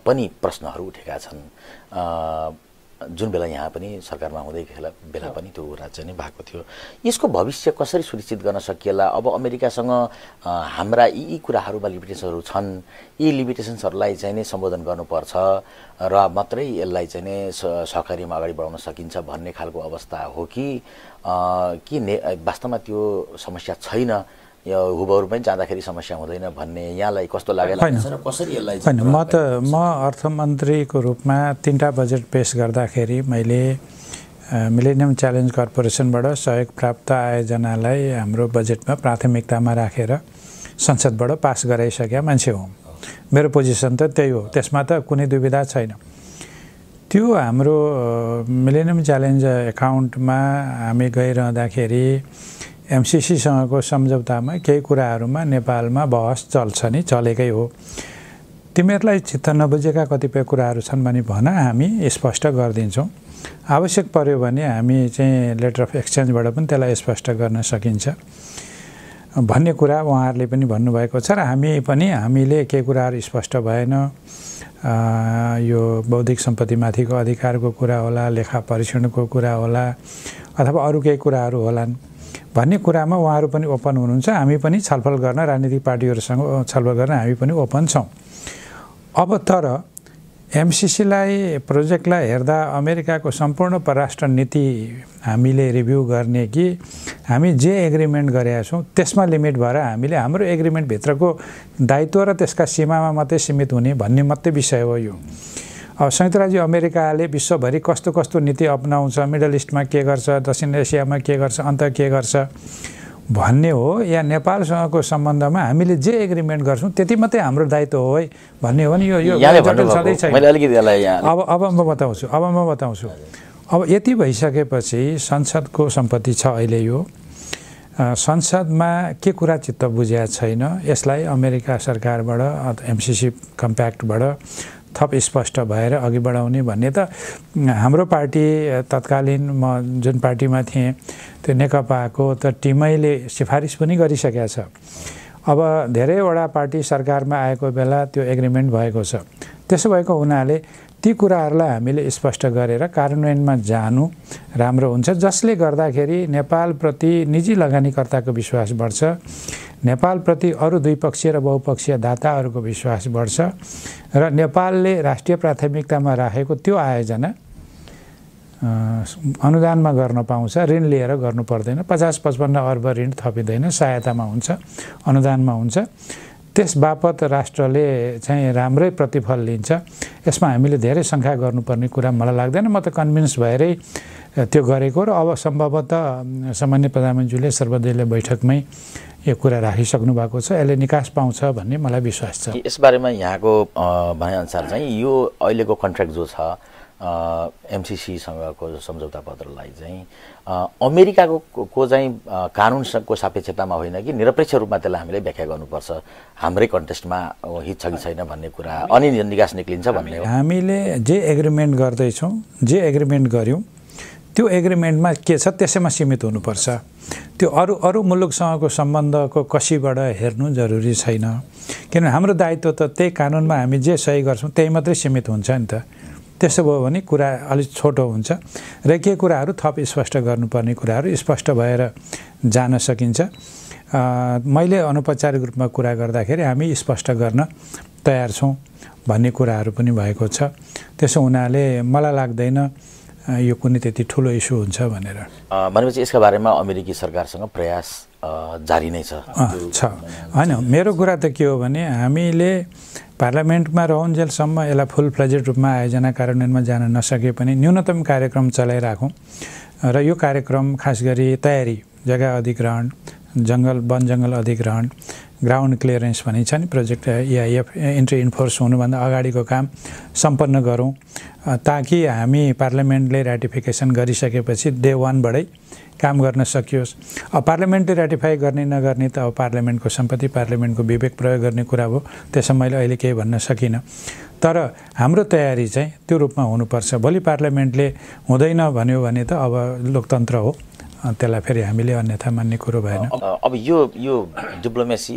A: पनि प्रश्नहरू उठेका छन् जुन बेला यहाँ पनि सरकारमा हुँदै खेला बेला पनि त्यो राज्य नै भएको थियो यसको भविष्य कसरी सुनिश्चित गर्न सकिएला अब अमेरिकासँग हाम्रा यी यी कुराहरूमा लिमिटेसनहरू छन् यी लिमिटेसन्सहरूलाई चाहिँ नै सम्बोधन गर्नुपर्छ र मात्रै यसलाई चाहिँ नै सहकारीमा अगाडि बढाउन सकिन्छ भन्ने खालको अवस्था हो कि कि ने वास्तवमा त्यो समस्या छैन हुबहरू पनि जाँदाखेरि समस्या हुँदैन भन्ने यहाँलाई कस्तो लागेको होइन म
B: त म अर्थमन्त्रीको रूपमा तिनवटा बजेट पेस गर्दाखेरि मैले मिलेनियम च्यालेन्ज कर्पोरेसनबाट सहयोग प्राप्त आयोजनालाई हाम्रो बजेटमा प्राथमिकतामा राखेर संसदबाट पास गराइसकेका मान्छे हो मेरो पोजिसन त त्यही हो त्यसमा त कुनै दुविधा छैन त्यो हाम्रो मिलेनियम च्यालेन्ज एकाउन्टमा हामी गइरहँदाखेरि एमसिसीसँगको सम्झौतामा केही कुराहरूमा नेपालमा बहस चल्छ नि चलेकै हो तिमीहरूलाई चित्त नबुझेका कतिपय कुराहरू छन् भने भन हामी स्पष्ट गरिदिन्छौँ आवश्यक पर्यो भने हामी चाहिँ लेटर अफ एक्सचेन्जबाट पनि त्यसलाई स्पष्ट गर्न सकिन्छ भन्ने कुरा उहाँहरूले पनि भन्नुभएको छ र हामी पनि हामीले केही कुराहरू स्पष्ट भएन यो बौद्धिक सम्पत्तिमाथिको अधिकारको कुरा होला लेखा परीक्षणको कुरा होला अथवा अरू केही कुराहरू होलान् भन्ने कुरामा उहाँहरू पनि ओपन हुनुहुन्छ हामी पनि छलफल गर्न राजनीतिक पार्टीहरूसँग छलफल गर्न हामी पनि ओपन छौँ अब तर एमसिसीलाई प्रोजेक्टलाई हेर्दा अमेरिकाको सम्पूर्ण परराष्ट्र नीति हामीले रिभ्यू गर्ने कि हामी जे एग्रिमेन्ट गरेका छौँ त्यसमा लिमिट भएर हामीले हाम्रो एग्रिमेन्टभित्रको दायित्व र त्यसका सीमामा मात्रै सीमित हुने भन्ने मात्रै विषय हो यो अब संयुक्त राज्य अमेरिकाले विश्वभरि कस्तो कस्तो नीति अप्नाउँछ मिडल इस्टमा के गर्छ दक्षिण एसियामा के गर्छ अन्त के गर्छ भन्ने हो या नेपालसँगको सम्बन्धमा हामीले जे एग्रिमेन्ट गर्छौँ त्यति मात्रै हाम्रो दायित्व हो है भन्ने हो नि यो सधैँ
A: अब
B: अब म बताउँछु अब म बताउँछु अब यति भइसकेपछि संसदको सम्पत्ति छ अहिले यो संसदमा के कुरा चित्त बुझ्या छैन यसलाई अमेरिका सरकारबाट एमसिसी कम्प्याक्टबाट थप स्पष्ट भएर अघि बढाउने भन्ने त हाम्रो पार्टी तत्कालीन म जुन पार्टीमा थिएँ त्यो नेकपाको त टिमैले सिफारिस पनि गरिसकेका छ अब धेरैवटा पार्टी सरकारमा आएको बेला त्यो एग्रिमेन्ट भएको छ त्यसो भएको हुनाले ती कुराहरूलाई हामीले स्पष्ट गरेर कार्यान्वयनमा जानु राम्रो हुन्छ जसले गर्दाखेरि नेपालप्रति निजी लगानीकर्ताको विश्वास बढ्छ नेपालप्रति अरू द्विपक्षीय र बहुपक्षीय दाताहरूको विश्वास बढ्छ र नेपालले राष्ट्रिय प्राथमिकतामा राखेको त्यो आयोजना अनुदानमा गर्न पाउँछ ऋण लिएर गर्नु पर्दैन पचास पचपन्न अर्ब ऋण थपिँदैन सहायतामा हुन्छ अनुदानमा हुन्छ त्यस बापत राष्ट्रले चाहिँ राम्रै प्रतिफल लिन्छ यसमा हामीले धेरै शङ्का गर्नुपर्ने कुरा मलाई लाग्दैन म त कन्भिन्स भएरै त्यो गरेको र अब सम्भवतः सामान्य प्रधानमन्त्रीले सर्वदलीय बैठकमै यो कुरा राखिसक्नु भएको छ यसले निकास पाउँछ भन्ने मलाई विश्वास छ
A: यसबारेमा यहाँको भनाइअनुसार चाहिँ यो अहिलेको कन्ट्र्याक्ट जो छ एमसिसीसँगको सम्झौता पत्रलाई चाहिँ अमेरिकाको को चाहिँ कानुनको सापेक्षतामा होइन कि निरपेक्ष रूपमा त्यसलाई हामीले व्याख्या गर्नुपर्छ हाम्रै कन्टेस्टमा हित छ कि छैन भन्ने कुरा अनि निकास निक्लिन्छ भन्ने
B: हामीले जे एग्रिमेन्ट गर्दैछौँ जे एग्रिमेन्ट गऱ्यौँ त्यो एग्रिमेन्टमा के छ त्यसैमा सीमित हुनुपर्छ त्यो अरू अरू मुलुकसँगको सम्बन्धको कसीबाट हेर्नु जरुरी छैन किनभने हाम्रो दायित्व त त्यही कानुनमा हामी जे सही गर्छौँ त्यही मात्रै सीमित हुन्छ नि त त्यसो भयो भने कुरा अलिक छोटो हुन्छ र के कुराहरू थप स्पष्ट गर्नुपर्ने कुराहरू स्पष्ट भएर जान सकिन्छ मैले अनौपचारिक रूपमा कुरा गर्दाखेरि हामी स्पष्ट गर्न तयार छौँ भन्ने कुराहरू पनि भएको छ त्यसो हुनाले मलाई लाग्दैन यो कुनै त्यति ठुलो इस्यु हुन्छ भनेर
A: भनेपछि यसका बारेमा अमेरिकी सरकारसँग प्रयास जारी नै छ
B: छ होइन मेरो कुरा त के हो भने हामीले पार्लियामेन्टमा रहन्जेलसम्म यसलाई फुल फ्लजेड रूपमा आयोजना कार्यान्वयनमा जान नसके पनि न्यूनतम कार्यक्रम चलाइराखौँ र यो कार्यक्रम खास गरी तयारी जग्गा अधिग्रहण जङ्गल वन जङ्गल अधिग्रहण ग्राउन्ड क्लियरेन्स भनिन्छ नि प्रोजेक्ट एआइएफ इन्ट्री इन्फोर्स हुनुभन्दा अगाडिको काम सम्पन्न गरौँ ताकि हामी पार्लियामेन्टले ऱ्याटिफिकेसन गरिसकेपछि डे वानबाटै काम गर्न सकियोस् अब पार्लियामेन्टले ऱ्याटिफाई गर्ने नगर्ने त अब पार्लियामेन्टको सम्पत्ति पार्लियामेन्टको विवेक प्रयोग गर्ने कुरा हो त्यसमा मैले अहिले केही भन्न सकिनँ तर हाम्रो तयारी चाहिँ त्यो रूपमा हुनुपर्छ भोलि पार्लियामेन्टले हुँदैन भन्यो भने त अब लोकतन्त्र हो त्यसलाई फेरि हामीले अन्यथा मान्ने कुरो भएन
A: अब यो यो डिप्लोमेसी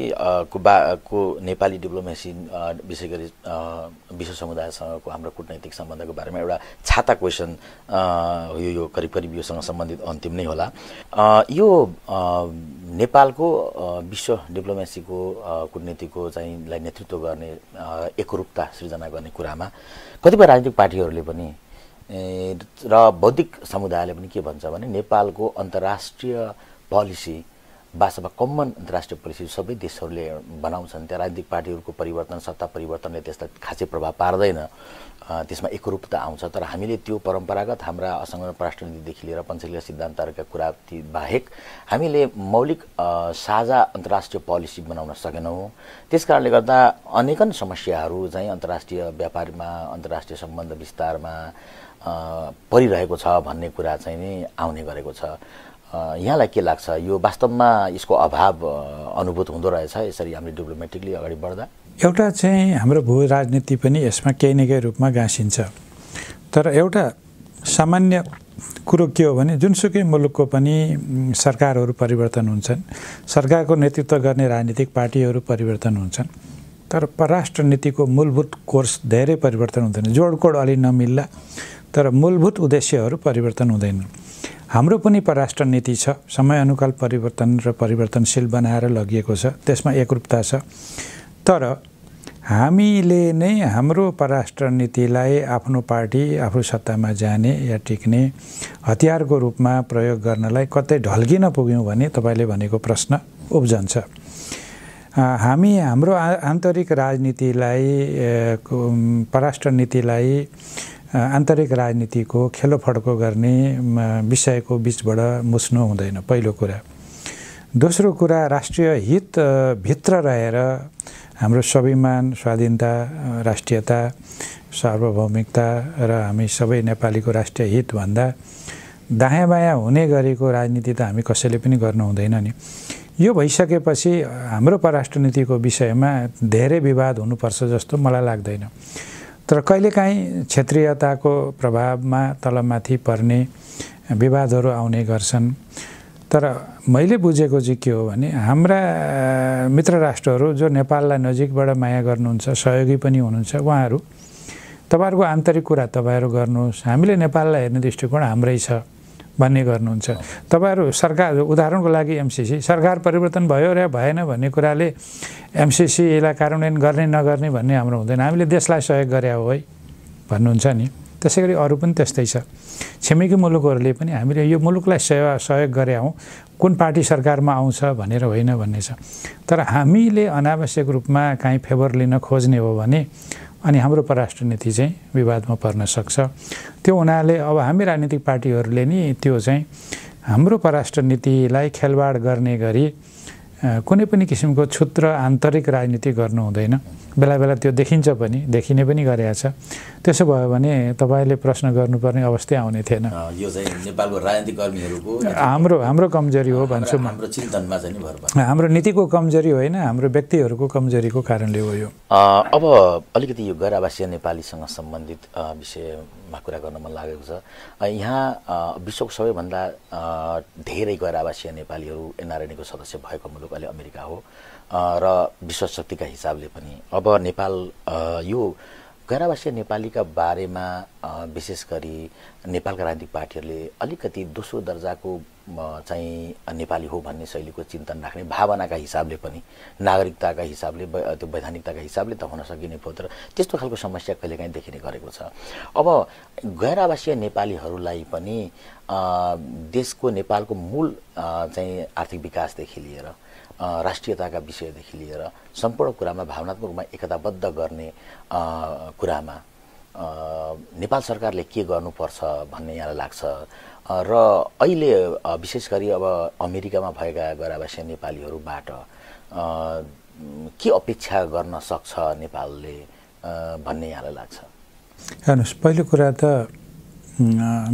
A: को बा को नेपाली डिप्लोमेसी विशेष गरी विश्व समुदायसँगको हाम्रो कुटनैतिक सम्बन्धको बारेमा एउटा छाता क्वेसन यो यो करिब करिब योसँग सम्बन्धित अन्तिम नै होला यो नेपालको विश्व डिप्लोमेसीको कुटनीतिको चाहिँ नेतृत्व गर्ने एकरूपता सृजना गर्ने कुरामा कतिपय राजनीतिक पार्टीहरूले पनि र बौद्धिक समुदायले पनि के भन्छ भने नेपालको अन्तर्राष्ट्रिय पोलिसी वास्तवमा कमन अन्तर्राष्ट्रिय पोलिसी सबै देशहरूले बनाउँछन् त्यहाँ राजनीतिक पार्टीहरूको परिवर्तन सत्ता परिवर्तनले त्यसलाई खासै प्रभाव पार्दैन त्यसमा एकरूपता आउँछ तर हामीले त्यो परम्परागत हाम्रा असङ्गत राष्ट्रनीतिदेखि लिएर पञ्चशील सिद्धान्तहरूका कुरा बाहेक हामीले मौलिक साझा अन्तर्राष्ट्रिय पोलिसी बनाउन सकेनौँ त्यस कारणले गर्दा अनेकन समस्याहरू चाहिँ अन्तर्राष्ट्रिय व्यापारमा अन्तर्राष्ट्रिय सम्बन्ध विस्तारमा परिरहेको छ भन्ने कुरा चाहिँ नि आउने गरेको छ यहाँलाई के लाग्छ यो वास्तवमा यसको अभाव अनुभूत हुँदो रहेछ यसरी हामीले डिप्लोमेटिकली अगाडि बढ्दा
B: एउटा चाहिँ हाम्रो भू राजनीति पनि यसमा केही न केही रूपमा गाँसिन्छ तर एउटा सामान्य कुरो के हो भने जुनसुकै मुलुकको पनि सरकारहरू परिवर्तन हुन्छन् सरकारको नेतृत्व गर्ने राजनीतिक पार्टीहरू परिवर्तन हुन्छन् तर परराष्ट्र नीतिको मूलभूत कोर्स धेरै परिवर्तन हुँदैन जोडकोड अलि नमिल्ला तर मूलभूत उद्देश्यहरू परिवर्तन हुँदैन हाम्रो पनि परराष्ट्र नीति छ समयअनुकाल परिवर्तन र परिवर्तनशील बनाएर लगिएको छ त्यसमा एकरूपता छ तर हामीले नै हाम्रो परराष्ट्र नीतिलाई आफ्नो पार्टी आफ्नो सत्तामा जाने या टिक्ने हतियारको रूपमा प्रयोग गर्नलाई कतै ढल्किन पुग्यौँ भने तपाईँले भनेको प्रश्न उब्जन्छ हामी हाम्रो आन्तरिक राजनीतिलाई परराष्ट्र नीतिलाई आन्तरिक राजनीतिको खेलोफड्को गर्ने विषयको बिचबाट मुस्नु हुँदैन पहिलो कुरा दोस्रो कुरा राष्ट्रिय हित भित्र रहेर हाम्रो स्वाभिमान स्वाधीनता राष्ट्रियता सार्वभौमिकता र हामी सबै नेपालीको राष्ट्रिय हितभन्दा दायाँ बायाँ हुने गरेको राजनीति त हामी कसैले पनि गर्नु हुँदैन नि यो भइसकेपछि हाम्रो परराष्ट्र नीतिको विषयमा धेरै विवाद हुनुपर्छ जस्तो मलाई लाग्दैन तर कहिलेकाहीँ क्षेत्रीयताको प्रभावमा तलमाथि पर्ने विवादहरू आउने गर्छन् तर मैले बुझेको चाहिँ के हो भने हाम्रा मित्र राष्ट्रहरू जो नेपाललाई नजिकबाट माया गर्नुहुन्छ सहयोगी पनि हुनुहुन्छ उहाँहरू तपाईँहरूको आन्तरिक कुरा तपाईँहरू गर्नुहोस् हामीले नेपाललाई हेर्ने दृष्टिकोण हाम्रै छ भन्ने गर्नुहुन्छ तपाईँहरू सरकार उदाहरणको लागि एमसिसी सरकार परिवर्तन भयो र भएन भन्ने कुराले एमसिसीलाई कार्यान्वयन गर्ने नगर्ने भन्ने हाम्रो हुँदैन हामीले देशलाई सहयोग गरे हो है भन्नुहुन्छ नि त्यसै गरी अरू पनि त्यस्तै छ छिमेकी मुलुकहरूले पनि हामीले यो मुलुकलाई सेवा सहयोग गरे हौँ कुन पार्टी सरकारमा आउँछ भनेर होइन भन्ने छ तर हामीले अनावश्यक रूपमा काहीँ फेभर लिन खोज्ने हो भने अनि हाम्रो पराष्ट्र नीति चाहिँ विवादमा पर्न सक्छ त्यो हुनाले अब हामी राजनीतिक पार्टीहरूले नि त्यो चाहिँ हाम्रो पराष्ट्र नीतिलाई खेलवाड गर्ने गरी कुनै पनि किसिमको छुत्र आन्तरिक राजनीति गर्नु हुँदैन बेला बेला त्यो देखिन्छ पनि देखिने पनि गरेका छ त्यसो भयो भने तपाईँले प्रश्न गर्नुपर्ने अवस्था आउने थिएन
A: यो चाहिँ नेपालको राजनीतिक कर्मीहरूको हाम्रो
B: हाम्रो कमजोरी हो भन्छु हाम्रो चिन्तनमा चाहिँ हाम्रो नीतिको कमजोरी होइन हाम्रो व्यक्तिहरूको कमजोरीको कारणले हो यो
A: अब अलिकति यो गैर नेपालीसँग सम्बन्धित विषयमा कुरा गर्न मन लागेको छ यहाँ विश्वको सबैभन्दा धेरै गैर आवासीय नेपालीहरू एनआरएनएको सदस्य भएको मुलुक अहिले अमेरिका हो र विश्वशक्तिका हिसाबले पनि अब नेपाल यो गैरावासीय नेपालीका बारेमा विशेष गरी नेपालका राजनीतिक पार्टीहरूले अलिकति दोस्रो दर्जाको चाहिँ नेपाली हो भन्ने शैलीको चिन्तन राख्ने भावनाका हिसाबले पनि नागरिकताका हिसाबले त्यो वैधानिकताका हिसाबले त हुन सकिने भयो तर त्यस्तो खालको समस्या कहिलेकाहीँ देखिने गरेको छ अब गैरावासीय नेपालीहरूलाई पनि देशको नेपालको मूल चाहिँ आर्थिक विकासदेखि लिएर राष्ट्रियताका विषयदेखि लिएर सम्पूर्ण कुरामा भावनात्मक रूपमा एकताबद्ध गर्ने कुरामा नेपाल सरकारले के गर्नुपर्छ भन्ने यहाँलाई लाग्छ र अहिले विशेष गरी अब अमेरिकामा भएका गरावासीय नेपालीहरूबाट के अपेक्षा गर्न सक्छ नेपालले भन्ने यहाँलाई लाग्छ
B: हेर्नुहोस् पहिलो कुरा त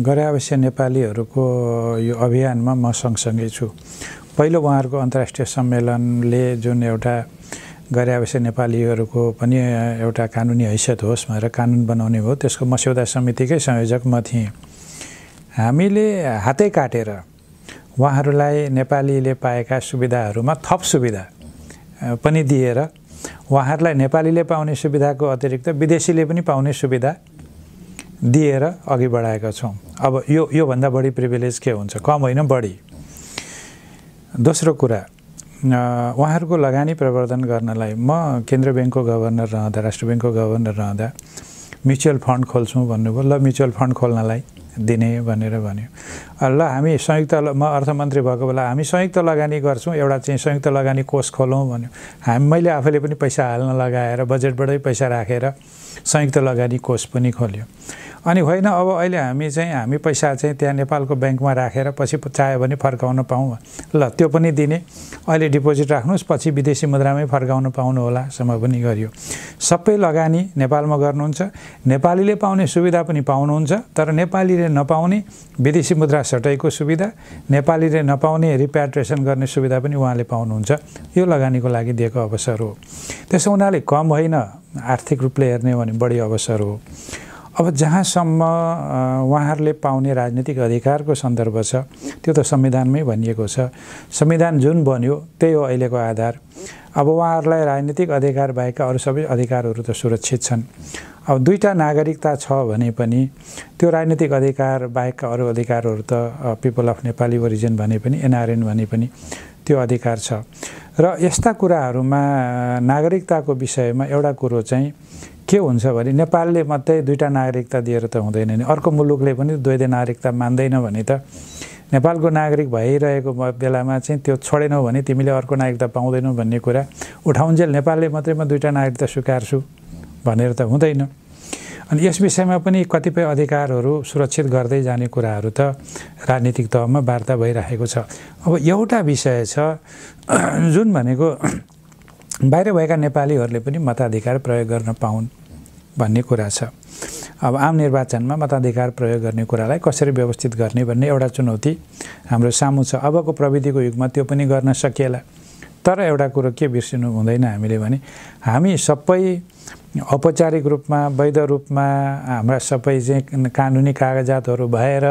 B: गरावासीय नेपालीहरूको यो अभियानमा म सँगसँगै छु पहिलो उहाँहरूको अन्तर्राष्ट्रिय सम्मेलनले जुन एउटा गरे अवश्य नेपालीहरूको पनि एउटा कानुनी हैसियत होस् भनेर कानुन बनाउने हो त्यसको मस्यौदा समितिकै संयोजक म थिएँ हामीले हातै काटेर उहाँहरूलाई नेपालीले पाएका सुविधाहरूमा थप सुविधा पनि दिएर उहाँहरूलाई नेपालीले पाउने सुविधाको अतिरिक्त विदेशीले पनि पाउने सुविधा दिएर अघि बढाएका छौँ अब यो योभन्दा बढी प्रिभिलेज के हुन्छ कम होइन बढी दोस्रो कुरा उहाँहरूको लगानी प्रवर्धन गर्नलाई म केन्द्रीय ब्याङ्कको गभर्नर रहँदा राष्ट्र ब्याङ्कको गभर्नर रहँदा म्युचुअल फन्ड खोल्छौँ भन्नुभयो ल म्युचुअल फन्ड खोल्नलाई दिने भनेर भन्यो ल हामी संयुक्त म अर्थमन्त्री भएको बेला हामी संयुक्त लगानी गर्छौँ एउटा चाहिँ संयुक्त लगानी कोष खोलौँ भन्यो हामी मैले आफैले पनि पैसा हाल्न लगाएर बजेटबाटै पैसा राखेर संयुक्त लगानी कोष पनि खोल्यो अनि होइन अब अहिले हामी चाहिँ हामी पैसा चाहिँ त्यहाँ नेपालको ब्याङ्कमा राखेर पछि चाह्यो भने फर्काउन पाउँ ल त्यो पनि दिने अहिले डिपोजिट राख्नुहोस् पछि विदेशी मुद्रामै फर्काउन पाउनु होला समय पनि गरियो सबै लगानी नेपालमा गर्नुहुन्छ नेपालीले पाउने सुविधा पनि पाउनुहुन्छ तर नेपालीले नपाउने विदेशी मुद्रा सटाइको सुविधा नेपालीले नपाउने रिप्याट्रेसन गर्ने सुविधा पनि उहाँले पाउनुहुन्छ यो लगानीको लागि दिएको अवसर हो त्यसो हुनाले कम होइन आर्थिक रूपले हेर्ने हो भने बढी अवसर हो अब जहाँसम्म उहाँहरूले पाउने राजनीतिक अधिकारको सन्दर्भ छ त्यो त संविधानमै भनिएको छ संविधान जुन बन्यो त्यही हो अहिलेको आधार अब उहाँहरूलाई राजनीतिक अधिकार बाहेकका अरू सबै अधिकारहरू त सुरक्षित छन् अब दुईवटा नागरिकता छ भने पनि त्यो राजनीतिक अधिकार बाहेकका अरू अधिकारहरू त पिपल अफ नेपाली ओरिजिन भने पनि एनआरएन भने पनि त्यो अधिकार छ र यस्ता कुराहरूमा नागरिकताको विषयमा एउटा कुरो चाहिँ के हुन्छ भने नेपालले मात्रै दुईवटा नागरिकता दिएर त हुँदैन नि अर्को मुलुकले पनि दुवैटै नागरिकता मान्दैन भने त नेपालको नागरिक भइरहेको बेलामा चाहिँ त्यो छोडेनौ भने तिमीले अर्को नागरिकता पाउँदैनौ भन्ने कुरा उठाउन्जेल नेपालले मात्रै म दुईवटा नागरिकता स्वीकार्छु भनेर त हुँदैन अनि यस विषयमा पनि कतिपय अधिकारहरू सुरक्षित गर्दै जाने कुराहरू त राजनीतिक तहमा वार्ता भइराखेको छ अब एउटा विषय छ जुन भनेको बाहिर भएका नेपालीहरूले पनि मताधिकार प्रयोग गर्न पाउन् भन्ने कुरा छ अब आम निर्वाचनमा मताधिकार प्रयोग गर्ने कुरालाई कसरी व्यवस्थित गर्ने भन्ने एउटा चुनौती हाम्रो सामु छ अबको प्रविधिको युगमा त्यो पनि गर्न सकिएला तर एउटा कुरो के बिर्सिनु हुँदैन हामीले भने हामी सबै औपचारिक रूपमा वैध रूपमा हाम्रा सबै चाहिँ कानुनी कागजातहरू भएर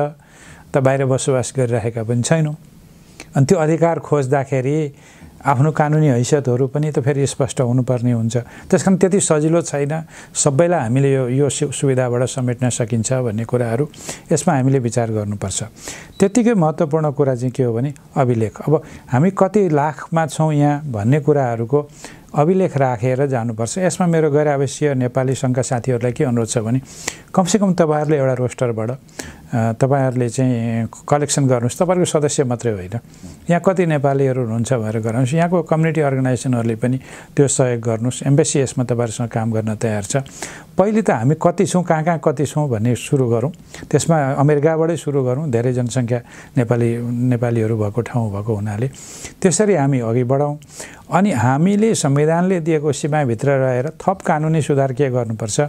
B: त बाहिर बसोबास गरिरहेका पनि छैनौँ अनि त्यो अधिकार खोज्दाखेरि आफ्नो कानुनी हैसियतहरू पनि त फेरि स्पष्ट हुनुपर्ने हुन्छ त्यस कारण त्यति सजिलो छैन सबैलाई हामीले यो यो सुविधाबाट समेट्न सकिन्छ भन्ने कुराहरू यसमा हामीले विचार गर्नुपर्छ त्यत्तिकै महत्त्वपूर्ण कुरा चाहिँ के हो भने अभिलेख अब हामी कति लाखमा छौँ यहाँ भन्ने कुराहरूको अभिलेख राखेर जानुपर्छ यसमा मेरो गैर आवश्यक नेपाली सङ्घका साथीहरूलाई के अनुरोध छ भने कमसेकम तपाईँहरूले एउटा रोस्टरबाट तपाईँहरूले चाहिँ कलेक्सन गर्नुहोस् तपाईँहरूको सदस्य मात्रै होइन यहाँ कति नेपालीहरू हुनुहुन्छ भनेर गराउनुहोस् यहाँको कम्युनिटी अर्गनाइजेसनहरूले पनि त्यो सहयोग गर्नुहोस् एम्बेसी यसमा तपाईँहरूसँग काम गर्न तयार छ पहिले त हामी कति छौँ कहाँ कहाँ कति छौँ भन्ने सुरु गरौँ त्यसमा अमेरिकाबाटै सुरु गरौँ धेरै जनसङ्ख्या नेपाली नेपालीहरू भएको ठाउँ भएको हुनाले त्यसरी हामी अघि बढाउँ अनि हामीले संविधानले दिएको सीमाभित्र रहेर थप कानुनी सुधार के गर्नुपर्छ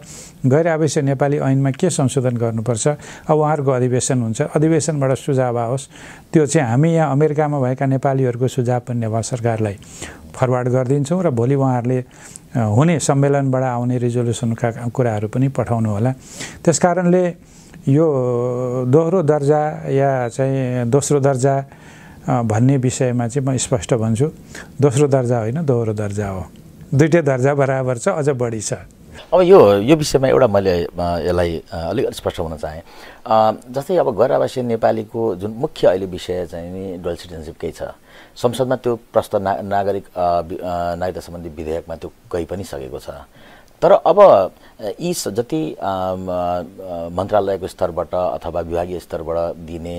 B: गैर आवश्यक नेपाली ऐनमा के संशोधन गर्नुपर्छ अब उहाँहरूको अधिवेशन हुन्छ अधिवेशनबाट सुझाव आओस् त्यो चाहिँ हामी यहाँ अमेरिकामा भएका नेपालीहरूको सुझाव पनि नेपाल सरकारलाई फरवार्ड गरिदिन्छौँ र भोलि उहाँहरूले हुने सम्मेलनबाट आउने रिजोल्युसनका कुराहरू पनि पठाउनुहोला त्यस कारणले यो दोहोरो दर्जा या चाहिँ दोस्रो दर्जा भन्ने विषयमा चाहिँ म स्पष्ट भन्छु दोस्रो दर्जा होइन दोहोरो दर्जा हो दुइटै दर्जा बराबर छ अझ बढी छ
A: अब यो यो विषयमा एउटा मैले यसलाई अलिक स्पष्ट हुन चाहेँ जस्तै अब गैर आवासीय नेपालीको जुन मुख्य अहिले विषय चाहिँ नि डुवेल सिटिजनसिपकै छ संसदमा त्यो प्रस्ताव ना नागरिक नागरिकता सम्बन्धी विधेयकमा त्यो गइ पनि सकेको छ तर अब यी जति मन्त्रालयको स्तरबाट अथवा विभागीय स्तरबाट दिने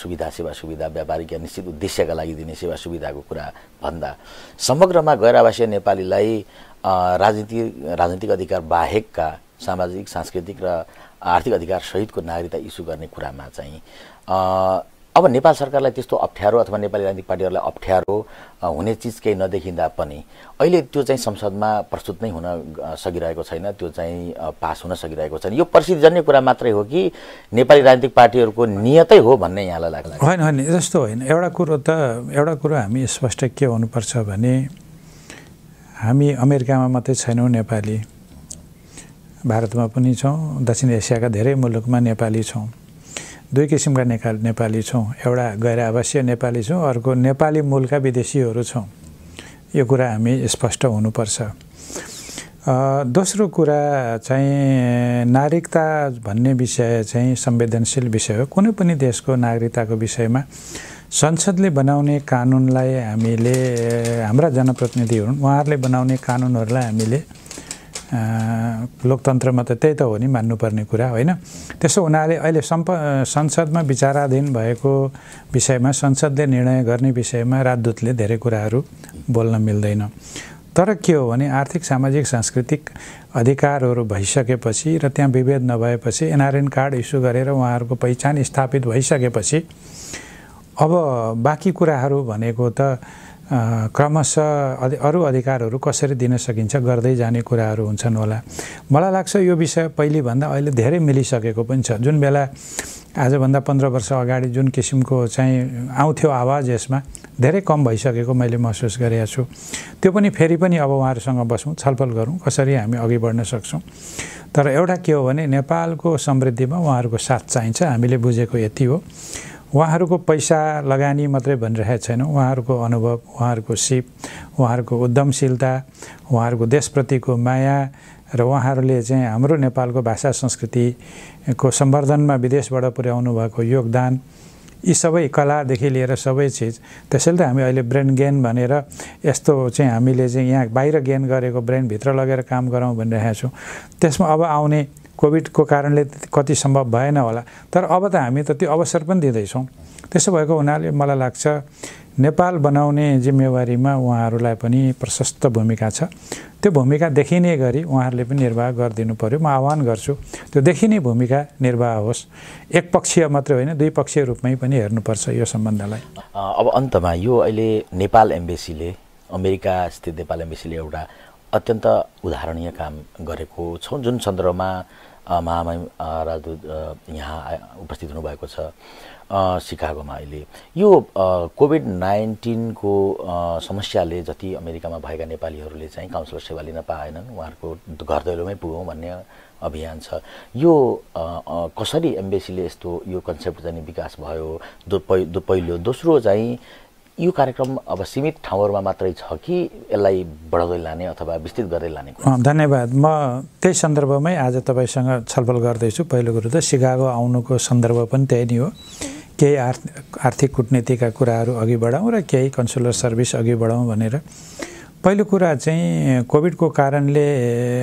A: सुविधा सेवा सुविधा व्यापारिक या निश्चित उद्देश्यका लागि दिने सेवा सुविधाको कुरा भन्दा समग्रमा गैरावासीय नेपालीलाई राजनीति राजनीतिक अधिकार बाहेकका सामाजिक सांस्कृतिक र आर्थिक अधिकार सहितको नागरिकता इस्यु गर्ने कुरामा चाहिँ अब नेपाल सरकारलाई त्यस्तो अप्ठ्यारो अथवा नेपाली राजनीतिक पार्टीहरूलाई अप्ठ्यारो हुने चिज केही नदेखिँदा पनि अहिले त्यो चाहिँ संसदमा प्रस्तुत नै हुन सकिरहेको छैन त्यो चाहिँ पास हुन सकिरहेको छैन यो परिस्थितिजन्य कुरा मात्रै हो कि नेपाली राजनीतिक पार्टीहरूको नियतै हो भन्ने यहाँलाई लाग्छ
B: होइन होइन जस्तो होइन एउटा कुरो त एउटा कुरो हामी स्पष्ट के हुनुपर्छ भने हामी अमेरिकामा मात्रै छैनौँ नेपाली भारतमा पनि छौँ दक्षिण एसियाका धेरै मुलुकमा नेपाली छौँ दुई किसिमका नेपाल नेपाली छौँ एउटा गैर आवासीय नेपाली छौँ अर्को नेपाली मूलका विदेशीहरू छौँ यो कुरा हामी स्पष्ट हुनुपर्छ दोस्रो कुरा चाहिँ नागरिकता भन्ने विषय चाहिँ संवेदनशील विषय हो कुनै पनि देशको नागरिकताको विषयमा संसदले बनाउने कानुनलाई हामीले हाम्रा जनप्रतिनिधिहरू उहाँहरूले बनाउने कानुनहरूलाई हामीले लोकतन्त्रमा त त्यही त हो नि मान्नुपर्ने कुरा होइन त्यसो हुनाले अहिले सम्प संसदमा विचाराधीन भएको विषयमा संसदले निर्णय गर्ने विषयमा राजदूतले धेरै कुराहरू बोल्न मिल्दैन तर के हो भने आर्थिक सामाजिक सांस्कृतिक अधिकारहरू भइसकेपछि र त्यहाँ विभेद नभएपछि एनआरएन कार्ड इस्यु गरेर उहाँहरूको पहिचान स्थापित भइसकेपछि अब बाँकी कुराहरू भनेको त क्रमशः अधि अरू अधिकारहरू कसरी दिन सकिन्छ गर्दै जाने कुराहरू हुन्छन् होला मलाई लाग्छ यो विषय पहिलेभन्दा अहिले धेरै मिलिसकेको पनि छ जुन बेला आजभन्दा पन्ध्र वर्ष अगाडि जुन किसिमको चाहिँ आउँथ्यो आवाज यसमा धेरै कम भइसकेको मैले महसुस गरेको छु त्यो पनि फेरि पनि अब उहाँहरूसँग बसौँ छलफल गरौँ कसरी हामी अघि बढ्न सक्छौँ तर एउटा के हो भने नेपालको समृद्धिमा उहाँहरूको साथ चाहिन्छ हामीले बुझेको यति हो उहाँहरूको पैसा लगानी मात्रै भनिरहेको छैन उहाँहरूको अनुभव उहाँहरूको सिप उहाँहरूको उद्यमशीलता उहाँहरूको देशप्रतिको माया र उहाँहरूले चाहिँ हाम्रो नेपालको भाषा संस्कृतिको सम्वर्धनमा विदेशबाट पुर्याउनु भएको योगदान यी सबै कलादेखि लिएर सबै चिज त्यसैले त हामी अहिले ब्रेन गेन भनेर यस्तो चाहिँ हामीले चाहिँ यहाँ बाहिर गेन गरेको ब्रेनभित्र लगेर काम गरौँ भनिरहेका छौँ त्यसमा अब आउने कोभिडको कारणले कति सम्भव भएन होला तर अब त हामी त त्यो अवसर पनि दिँदैछौँ त्यसो भएको हुनाले मलाई लाग्छ नेपाल बनाउने जिम्मेवारीमा उहाँहरूलाई पनि प्रशस्त भूमिका छ त्यो भूमिका देखिने गरी उहाँहरूले पनि निर्वाह गरिदिनु पऱ्यो म आह्वान गर्छु त्यो देखिने भूमिका निर्वाह होस् एकपक्षीय मात्रै होइन पक्षीय रूपमै पनि हेर्नुपर्छ यो सम्बन्धलाई
A: अब अन्तमा यो अहिले नेपाल एम्बेसीले अमेरिका स्थित नेपाल एम्बेसीले एउटा अत्यन्त उदाहरणीय काम गरेको छौँ जुन सन्दर्भमा महामा राजदूत यहाँ उपस्थित हुनुभएको छ सिकागोमा अहिले यो कोभिड नाइन्टिनको समस्याले जति अमेरिकामा भएका नेपालीहरूले चाहिँ काउन्सिलर सेवा लिन पाएनन् उहाँहरूको घर दैलोमै पुगौँ भन्ने अभियान छ यो कसरी एम्बेसीले यस्तो यो कन्सेप्ट चाहिँ विकास भयो दो दो पहिलो दोस्रो चाहिँ यो कार्यक्रम अब सीमित ठाउँहरूमा मात्रै छ कि यसलाई बढाउँदै लाने अथवा विस्तृत गर्दै लाने
B: धन्यवाद म त्यही सन्दर्भमै आज तपाईँसँग छलफल गर्दैछु पहिलो कुरो त सिकागो आउनुको सन्दर्भ पनि त्यही नै हो केही आर्थ आर्थिक कुटनीतिका कुराहरू अघि बढाउँ र केही कन्सुलर सर्भिस अघि बढाउँ भनेर पहिलो कुरा चाहिँ कोभिडको कारणले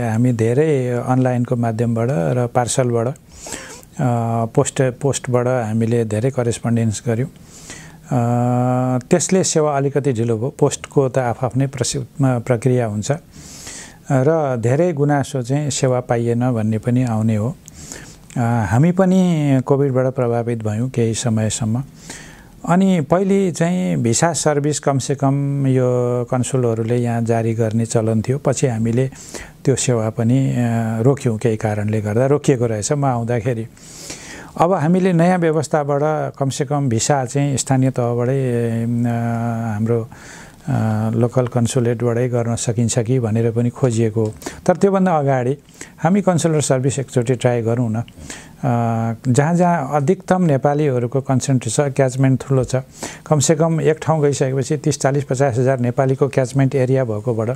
B: हामी धेरै अनलाइनको माध्यमबाट र पार्सलबाट पोस्ट पोस्टबाट हामीले धेरै करेस्पोन्डेन्स गऱ्यौँ त्यसले सेवा अलिकति ढिलो भयो पोस्टको त आफआफ्नै प्रसि प्रक्रिया हुन्छ र धेरै गुनासो चाहिँ सेवा पाइएन भन्ने पनि आउने हो हामी पनि कोभिडबाट प्रभावित भयौँ केही समयसम्म अनि पहिले चाहिँ भिसा सर्भिस कमसेकम यो कन्सुलहरूले यहाँ जारी गर्ने चलन थियो पछि हामीले त्यो सेवा पनि रोक्यौँ केही कारणले गर्दा रोकिएको रहेछ म आउँदाखेरि अब हामीले नयाँ व्यवस्थाबाट कमसेकम भिसा चाहिँ स्थानीय तहबाटै हाम्रो लोकल कन्सुलेटबाटै गर्न सकिन्छ कि भनेर पनि खोजिएको हो तर त्योभन्दा अगाडि हामी कन्सुलर सर्भिस एकचोटि ट्राई गरौँ न जहाँ जहाँ अधिकतम नेपालीहरूको कन्सन्ट्रेट क्याचमेन्ट ठुलो छ कमसेकम एक ठाउँ गइसकेपछि तिस चालिस पचास हजार नेपालीको क्याचमेन्ट एरिया भएकोबाट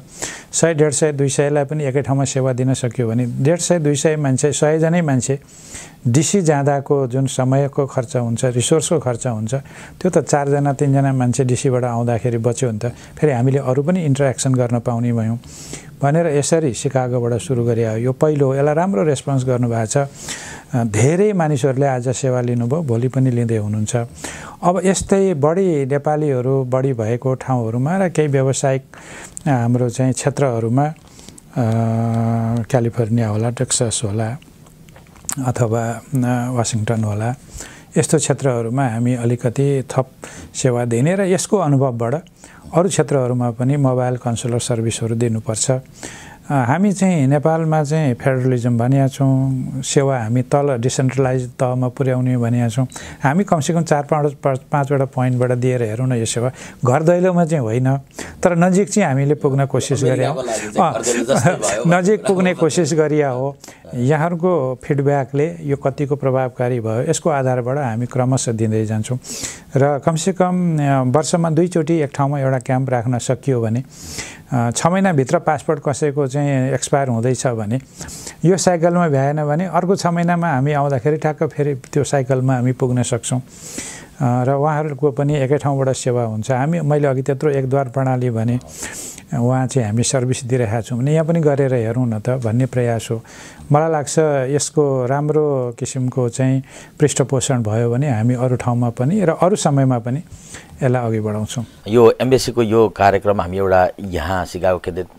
B: सय डेढ सय दुई सयलाई पनि एकै ठाउँमा सेवा दिन सक्यो भने डेढ सय दुई सय मान्छे सयजनै मान्छे डिसी जाँदाको जुन समयको खर्च हुन्छ रिसोर्सको खर्च हुन्छ त्यो त चारजना तिनजना मान्छे डिसीबाट आउँदाखेरि बच्यो भने त फेरि हामीले अरू पनि इन्टरेक्सन गर्न पाउने भयौँ भनेर यसरी सिकागोबाट सुरु गरे यो पहिलो यसलाई राम्रो रेस्पोन्स गर्नुभएको छ धेरै मानिसहरूले आज सेवा लिनुभयो भोलि पनि लिँदै हुनुहुन्छ अब यस्तै बढी नेपालीहरू बढी भएको ठाउँहरूमा र केही व्यावसायिक हाम्रो चाहिँ क्षेत्रहरूमा क्यालिफोर्निया होला टेक्सस होला अथवा वासिङटन होला यस्तो क्षेत्रहरूमा हामी अलिकति थप सेवा दिने र यसको अनुभवबाट अरू क्षेत्रहरूमा पनि मोबाइल कन्सुलर सर्भिसहरू दिनुपर्छ हामी चाहिँ नेपालमा चाहिँ फेडरलिजम भनिया छौँ सेवा हामी तल डिसेन्ट्रलाइज तहमा पुर्याउने भनिया छौँ हामी कमसेकम चार पाँच पाँचवटा पोइन्टबाट दिएर हेरौँ न यो सेवा घर दैलोमा चाहिँ होइन तर नजिक चाहिँ हामीले पुग्न कोसिस गरे नजिक पुग्ने कोसिस गरिया हो यहाँहरूको फिडब्याकले यो कतिको प्रभावकारी भयो यसको आधारबाट हामी क्रमशः दिँदै जान्छौँ र कमसेकम वर्षमा दुईचोटि एक ठाउँमा एउटा क्याम्प राख्न सकियो भने छ महिनाभित्र पासपोर्ट कसैको चाहिँ एक्सपायर हुँदैछ भने यो साइकलमा भ्याएन भने अर्को छ महिनामा हामी आउँदाखेरि ठ्याक्क फेरि त्यो साइकलमा हामी पुग्न सक्छौँ र उहाँहरूको पनि एकै ठाउँबाट सेवा हुन्छ हामी मैले अघि त्यत्रो एकद्वार प्रणाली भने उहाँ चाहिँ हामी सर्भिस दिइरहेका छौँ भने यहाँ पनि गरेर हेरौँ न त भन्ने प्रयास हो मलाई लाग्छ यसको राम्रो किसिमको चाहिँ पृष्ठपोषण भयो भने हामी अरू ठाउँमा पनि र अरू समयमा पनि यसलाई अघि बढाउँछौँ
A: यो एम्बेसीको यो कार्यक्रम हामी एउटा यहाँ सिकाउ केन्द्रित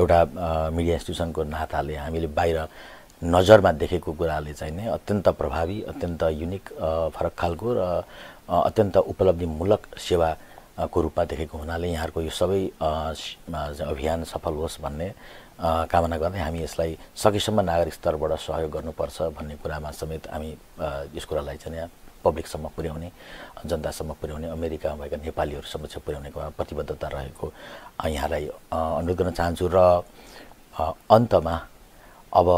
A: एउटा मिडिया इन्स्टिट्युसनको नाताले हामीले बाहिर नजरमा देखेको कुराले चाहिँ नै अत्यन्त प्रभावी अत्यन्त युनिक फरक खालको र अत्यन्त उपलब्धिमूलक सेवा को रूपमा देखेको हुनाले यहाँहरूको यो सबै अभियान सफल होस् भन्ने कामना गर्दै हामी यसलाई सकेसम्म नागरिक स्तरबाट सहयोग गर्नुपर्छ भन्ने कुरामा समेत हामी यस कुरालाई चाहिँ पब्लिकसम्म पुर्याउने जनतासम्म पुर्याउने अमेरिकामा भएका नेपालीहरूसम्म चाहिँ पुर्याउनेको प्रतिबद्धता रहेको यहाँलाई अनुरोध गर्न चाहन्छु र अन्तमा अब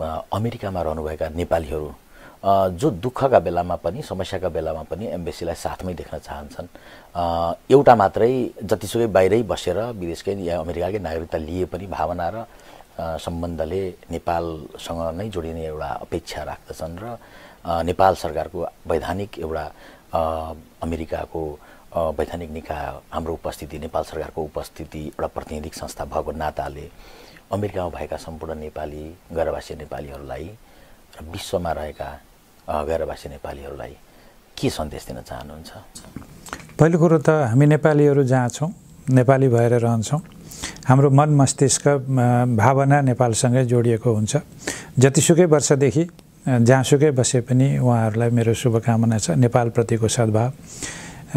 A: अमेरिकामा रहनुभएका नेपालीहरू जो दुःखका बेलामा पनि समस्याका बेलामा पनि एम्बेसीलाई साथमै देख्न चाहन्छन् एउटा मात्रै जतिसुकै बाहिरै बसेर विदेशकै या अमेरिकाकै नागरिकता लिए पनि भावना र सम्बन्धले नेपालसँग नै जोडिने एउटा अपेक्षा राख्दछन् र नेपाल सरकारको वैधानिक एउटा अमेरिकाको वैधानिक निकाय हाम्रो उपस्थिति नेपाल सरकारको उपस्थिति एउटा प्रतिनिधिक संस्था भएको नाताले अमेरिकामा भएका सम्पूर्ण नेपाली गैरवासी नेपालीहरूलाई र विश्वमा रहेका गैरवासी नेपालीहरूलाई के सन्देश दिन चाहनुहुन्छ
B: पहिलो कुरो त हामी नेपालीहरू जहाँ छौँ नेपाली भएर रहन्छौँ हाम्रो मन मस्तिष्क भावना नेपालसँगै जोडिएको हुन्छ जतिसुकै वर्षदेखि जहाँसुकै बसे पनि उहाँहरूलाई मेरो शुभकामना छ नेपालप्रतिको सद्भाव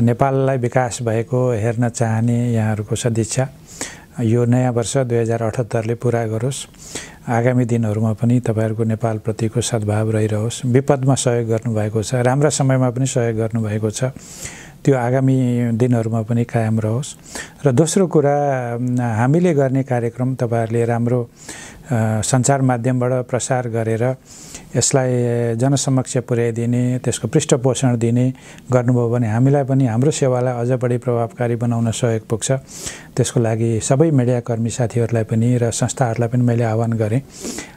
B: नेपाललाई विकास भएको हेर्न चाहने यहाँहरूको सदिच्छा यो नयाँ वर्ष दुई हजार अठहत्तरले पुरा गरोस् आगामी दिनहरूमा पनि तपाईँहरूको नेपालप्रतिको सद्भाव रहिरहोस् विपदमा सहयोग गर्नुभएको छ राम्रा समयमा पनि सहयोग गर्नुभएको छ त्यो आगामी दिनहरूमा पनि कायम रहोस् र दोस्रो कुरा हामीले गर्ने कार्यक्रम तपाईँहरूले राम्रो सञ्चार माध्यमबाट प्रसार गरेर यसलाई जनसमक्ष पुर्याइदिने त्यसको पृष्ठपोषण दिने गर्नुभयो भने हामीलाई पनि हाम्रो सेवालाई अझ बढी प्रभावकारी बनाउन सहयोग पुग्छ त्यसको लागि सबै मिडियाकर्मी साथीहरूलाई पनि र संस्थाहरूलाई पनि मैले आह्वान गरेँ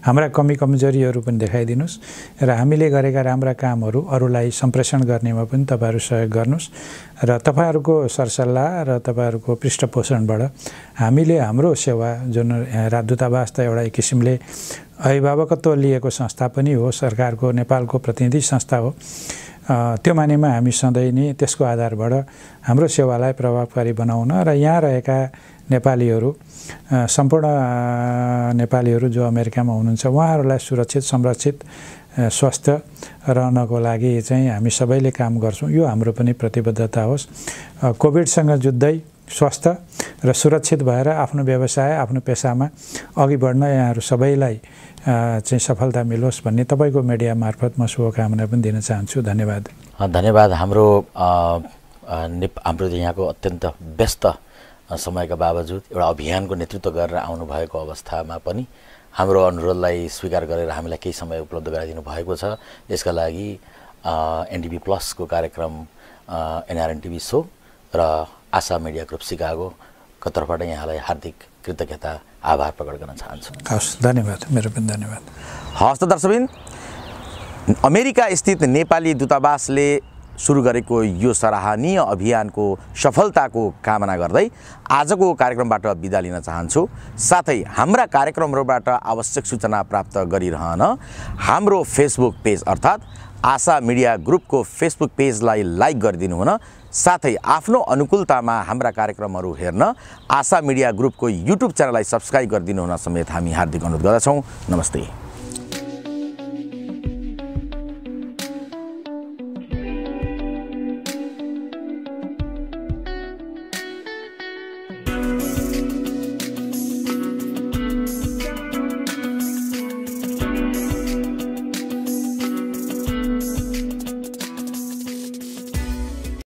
B: हाम्रा कमी कमजोरीहरू पनि देखाइदिनुहोस् र हामीले गरेका राम्रा कामहरू अरूलाई सम्प्रेषण गर्नेमा पनि तपाईँहरू सहयोग गर्नुहोस् र तपाईँहरूको सरसल्लाह र तपाईँहरूको पृष्ठपोषणबाट हामीले हाम्रो सेवा जुन राजदूतावास त एउटा एक किसिमले अभिभावकत्व लिएको संस्था पनि हो सरकारको नेपालको प्रतिनिधि संस्था हो त्यो मानेमा हामी सधैँ नै त्यसको आधारबाट हाम्रो सेवालाई प्रभावकारी बनाउन र यहाँ रहेका नेपालीहरू सम्पूर्ण नेपालीहरू जो अमेरिकामा हुनुहुन्छ उहाँहरूलाई सुरक्षित संरक्षित स्वस्थ रहनको लागि चाहिँ हामी सबैले काम गर्छौँ यो हाम्रो पनि प्रतिबद्धता होस् कोभिडसँग जुझ्दै स्वस्थ र सुरक्षित भएर आफ्नो व्यवसाय आफ्नो पेसामा अघि बढ्न यहाँहरू सबैलाई चाहिँ सफलता मिलोस् भन्ने तपाईँको मिडिया मार्फत म शुभकामना पनि दिन चाहन्छु धन्यवाद
A: धन्यवाद हाम्रो हाम्रो यहाँको अत्यन्त व्यस्त समयका बावजुद एउटा अभियानको नेतृत्व गरेर आउनुभएको अवस्थामा पनि हाम्रो अनुरोधलाई स्वीकार गरेर हामीलाई केही समय उपलब्ध गराइदिनु भएको छ यसका लागि एनडिबी प्लसको कार्यक्रम एनआरएन टिभी सो र आशा मिडिया ग्रुप सिकागोको तर्फबाट यहाँलाई हार्दिक कृतज्ञता आभार प्रकट गर्न चाहन्छु
B: हस् धन्यवाद मेरो पनि धन्यवाद हवस् त दर्शबिन अमेरिका
A: स्थित नेपाली दूतावासले सुरु गरेको यो सराहनीय अभियानको सफलताको कामना गर्दै आजको कार्यक्रमबाट बिदा लिन चाहन्छु साथै हाम्रा कार्यक्रमहरूबाट आवश्यक सूचना प्राप्त गरिरहन हाम्रो फेसबुक पेज अर्थात् आशा मिडिया ग्रुपको फेसबुक पेजलाई लाइक गरिदिनु हुन साथै आफ्नो अनुकूलतामा हाम्रा कार्यक्रमहरू हेर्न आशा मिडिया ग्रुपको युट्युब च्यानललाई सब्सक्राइब गरिदिनु हुन समेत हामी हार्दिक अनुरोध गर्दछौँ नमस्ते